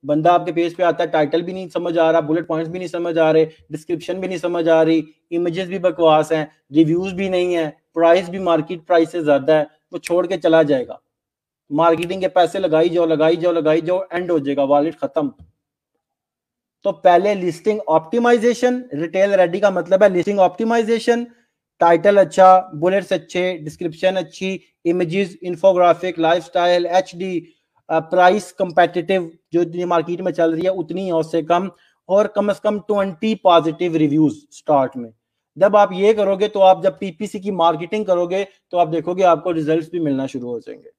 बंदा आपके पेज पे आता है टाइटल भी नहीं समझ आ रहा बुलेट पॉइंट्स भी नहीं समझ आ रहे डिस्क्रिप्शन भी नहीं समझ आ रही इमेजेस भी बकवास हैं रिव्यूज भी नहीं है प्राइस भी मार्केट प्राइस से ज्यादा है वो छोड़ के चला जाएगा मार्केटिंग के पैसे लगाई जाओ लगाई जाओ लगाई जाओ एंड हो जाएगा वॉलेट खत्म तो पहले लिस्टिंग ऑप्टिमाइजेशन रिटेल रेडी का मतलब है लिस्टिंग ऑप्टिमाइजेशन टाइटल अच्छा बुलेट्स अच्छे डिस्क्रिप्शन अच्छी images infographic lifestyle HD price competitive जो मार्केट में चल रही है उतनी और से कम और कम से कम ट्वेंटी पॉजिटिव रिव्यूज स्टार्ट में जब आप ये करोगे तो आप जब पीपीसी की मार्केटिंग करोगे तो आप देखोगे आपको रिजल्ट भी मिलना शुरू हो जाएंगे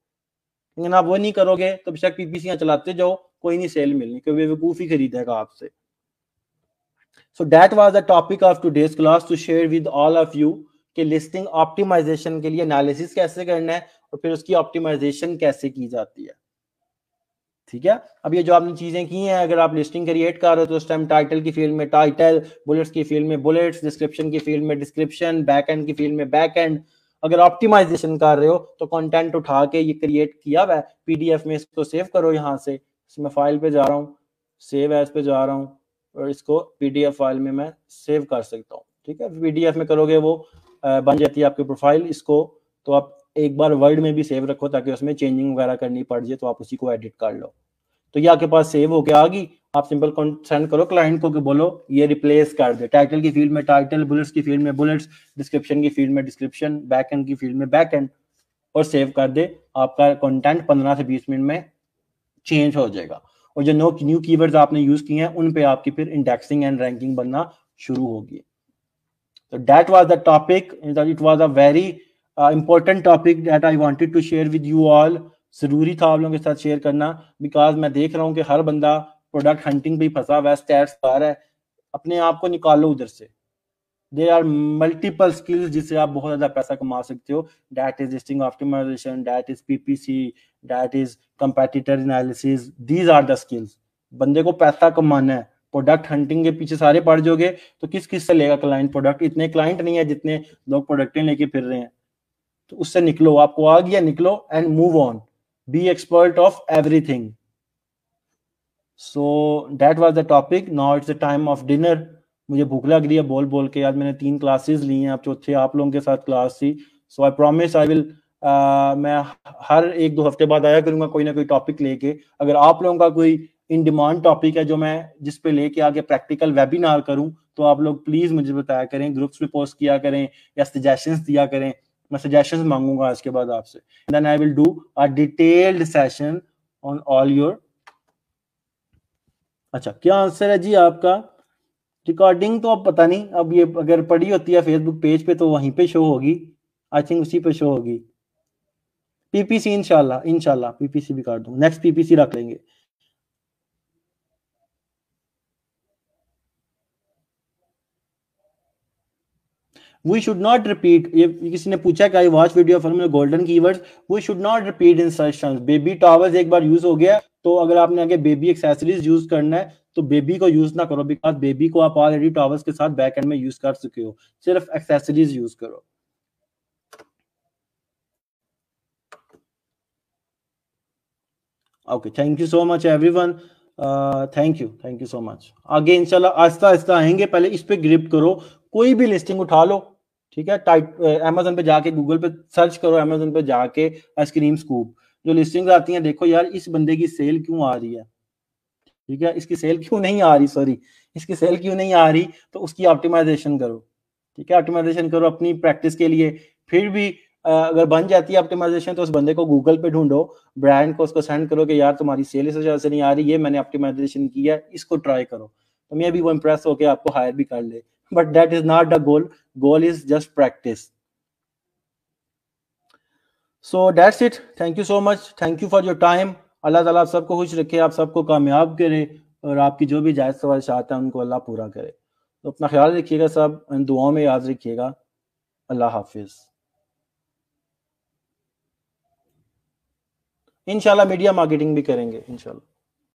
लेकिन आप वो नहीं करोगे तो बेशक पीपीसी चलाते जाओ कोई नहीं सेल मिलनी क्योंकि बेवकूफ ही खरीदेगा आपसे so that was the topic of today's class to share with all of you कि लिस्टिंग ऑप्टिमाइजेशन के लिए एनालिसिस कैसे करना है और फिर उसकी ऑप्टिमाइजेशन कैसे की जाती है ठीक है अब ये जो आपने चीजें की हैं अगर आप लिस्टिंग क्रिएट कर रहे हो तो उस टाइम टाइटल की फील्ड में टाइटल बुलेट्स की फील्ड में बुलेट्स डिस्क्रिप्शन की फील्ड में डिस्क्रिप्शन बैक एंड की फील्ड में बैक एंड अगर ऑप्टिमाइजेशन कर रहे हो तो कंटेंट उठा के ये क्रिएट किया हुआ है पीडीएफ में इसको सेव करो यहाँ से मैं फाइल पे जा रहा हूँ सेव एज पे जा रहा हूँ और इसको पीडीएफ फाइल में मैं सेव कर सकता हूँ ठीक है पीडीएफ में करोगे वो बन जाती है आपकी प्रोफाइल इसको तो आप एक बार वर्ड में भी सेव रखो ताकि उसमें चेंजिंग वगैरह करनी पड़ जाए तो आप उसी को एडिट कर लो तो ये आपके पास सेव होके आ गई आप सिंपल सेंड करो क्लाइंट को कि बोलो ये रिप्लेस कर दे टाइटल की फील्ड में टाइटल बुलेट्स की फील्ड में बुलेट्स डिस्क्रिप्शन की फील्ड में डिस्क्रिप्शन बैक एंड की फील्ड में बैक एंड और सेव कर दे आपका कंटेंट 15 से 20 मिनट में चेंज हो जाएगा और जो नो न्यू कीवर्ड्स आपने यूज किए हैं उन पे आपकी फिर इंडेक्सिंग एंड रैंकिंग बनना शुरू होगी So that was the topic. It was a very uh, important topic that I wanted to share with you all. ज़रूरी था आप लोगों के साथ शेयर करना बिकॉज मैं देख रहा हूँ कि हर बंदा प्रोडक्ट हंटिंग पे फंसा हुआ है स्टैट्स बाहर है अपने आप को निकालो उधर से देर आर मल्टीपल स्किल्स जिससे आप बहुत ज़्यादा पैसा कमा सकते हो that is listing optimization that is PPC that is competitor analysis these are the skills बंदे को पैसा कमाना है प्रोडक्ट हंटिंग के पीछे सारे पड़ जाओगे तो किस किस से लेगा क्लाइंट प्रोडक्ट इतने क्लाइंट नहीं है जितने लोग प्रोडक्टें लेके फिर रहे हैं तो उससे निकलो आपको आ गया निकलो and move on be expert of everything so that was the topic now it's the time of dinner मुझे भूख लग रही है बोल बोल के आज मैंने तीन क्लासेस ली हैं आप चौथे आप लोगों के साथ क्लास थी सो आई प्रॉमिस आई विल मैं हर एक दो हफ्ते बाद आया करूंगा कोई ना कोई टॉपिक लेके अगर आप लोगों का कोई इन डिमांड टॉपिक है जो मैं जिस पे लेके आगे प्रैक्टिकल वेबिनार करूं तो आप लोग प्लीज मुझे बताया करें ग्रुप्स में पोस्ट किया करें या सजेशन दिया करें मैं सजेशन मांगूंगा आज के बाद आपसे then I will do a detailed session on all your अच्छा क्या आंसर है जी आपका रिकॉर्डिंग तो अब पता नहीं अब ये अगर पड़ी होती है फेसबुक पेज पे तो वहीं पे शो होगी आई थिंक उसी पे शो होगी पीपीसी इंशाल्लाह इंशाल्लाह पीपीसी भी काट दूंगा नेक्स्ट पीपीसी रख लेंगे वी शुड नॉट रिपीट ये किसी ने पूछा कि I watch video from golden keywords we should not repeat in search terms baby towers एक बार यूज हो गया तो अगर आपने आगे बेबी एक्सेसरीज यूज करना है तो बेबी को यूज ना करो बिकॉज बेबी को आप ऑलरेडी टॉवर्स के साथ बैक एंड में यूज कर चुके हो सिर्फ एक्सेसरीज यूज करो okay thank you so much everyone thank you thank you so much आगे इंशाल्लाह आहिस्ता आहिस्ता आएंगे पहले इस पे ग्रिप करो कोई भी लिस्टिंग उठा लो ठीक है टाइट अमेजोन पे जाके गूगल पे सर्च करो अमेजोन पे जाके आइसक्रीम स्कूप जो लिस्टिंग आती है देखो यार इस बंदे की सेल क्यों आ रही है ठीक है इसकी सेल क्यों नहीं आ रही सॉरी इसकी सेल क्यों नहीं आ रही तो उसकी ऑप्टिमाइजेशन करो ठीक है ऑप्टिमाइजेशन करो अपनी प्रैक्टिस के लिए फिर भी अगर बन जाती है ऑप्टिमाइजेशन तो उस बंदे को गूगल पे ढूंढो ब्रांड को उसको सेंड करो कि यार तुम्हारी सेल इस वजह से नहीं आ रही ये मैंने ऑप्टिमाइजेशन किया इसको ट्राई करो तो मैं भी वो इम्प्रेस होकर आपको हायर भी कर ले but that is not the goal goal is just practice so that's it thank you so much thank you for your time अल्लाह ताला आप सबको खुश रखे आप सबको कामयाब करे और आपकी जो भी जायज़ सवाल चाहते हैं उनको अल्लाह पूरा करे तो अपना ख्याल रखिएगा सब इन दुआओं में याद रखिएगा अल्लाह हाफिज इनशाला मीडिया मार्केटिंग भी करेंगे इनशाला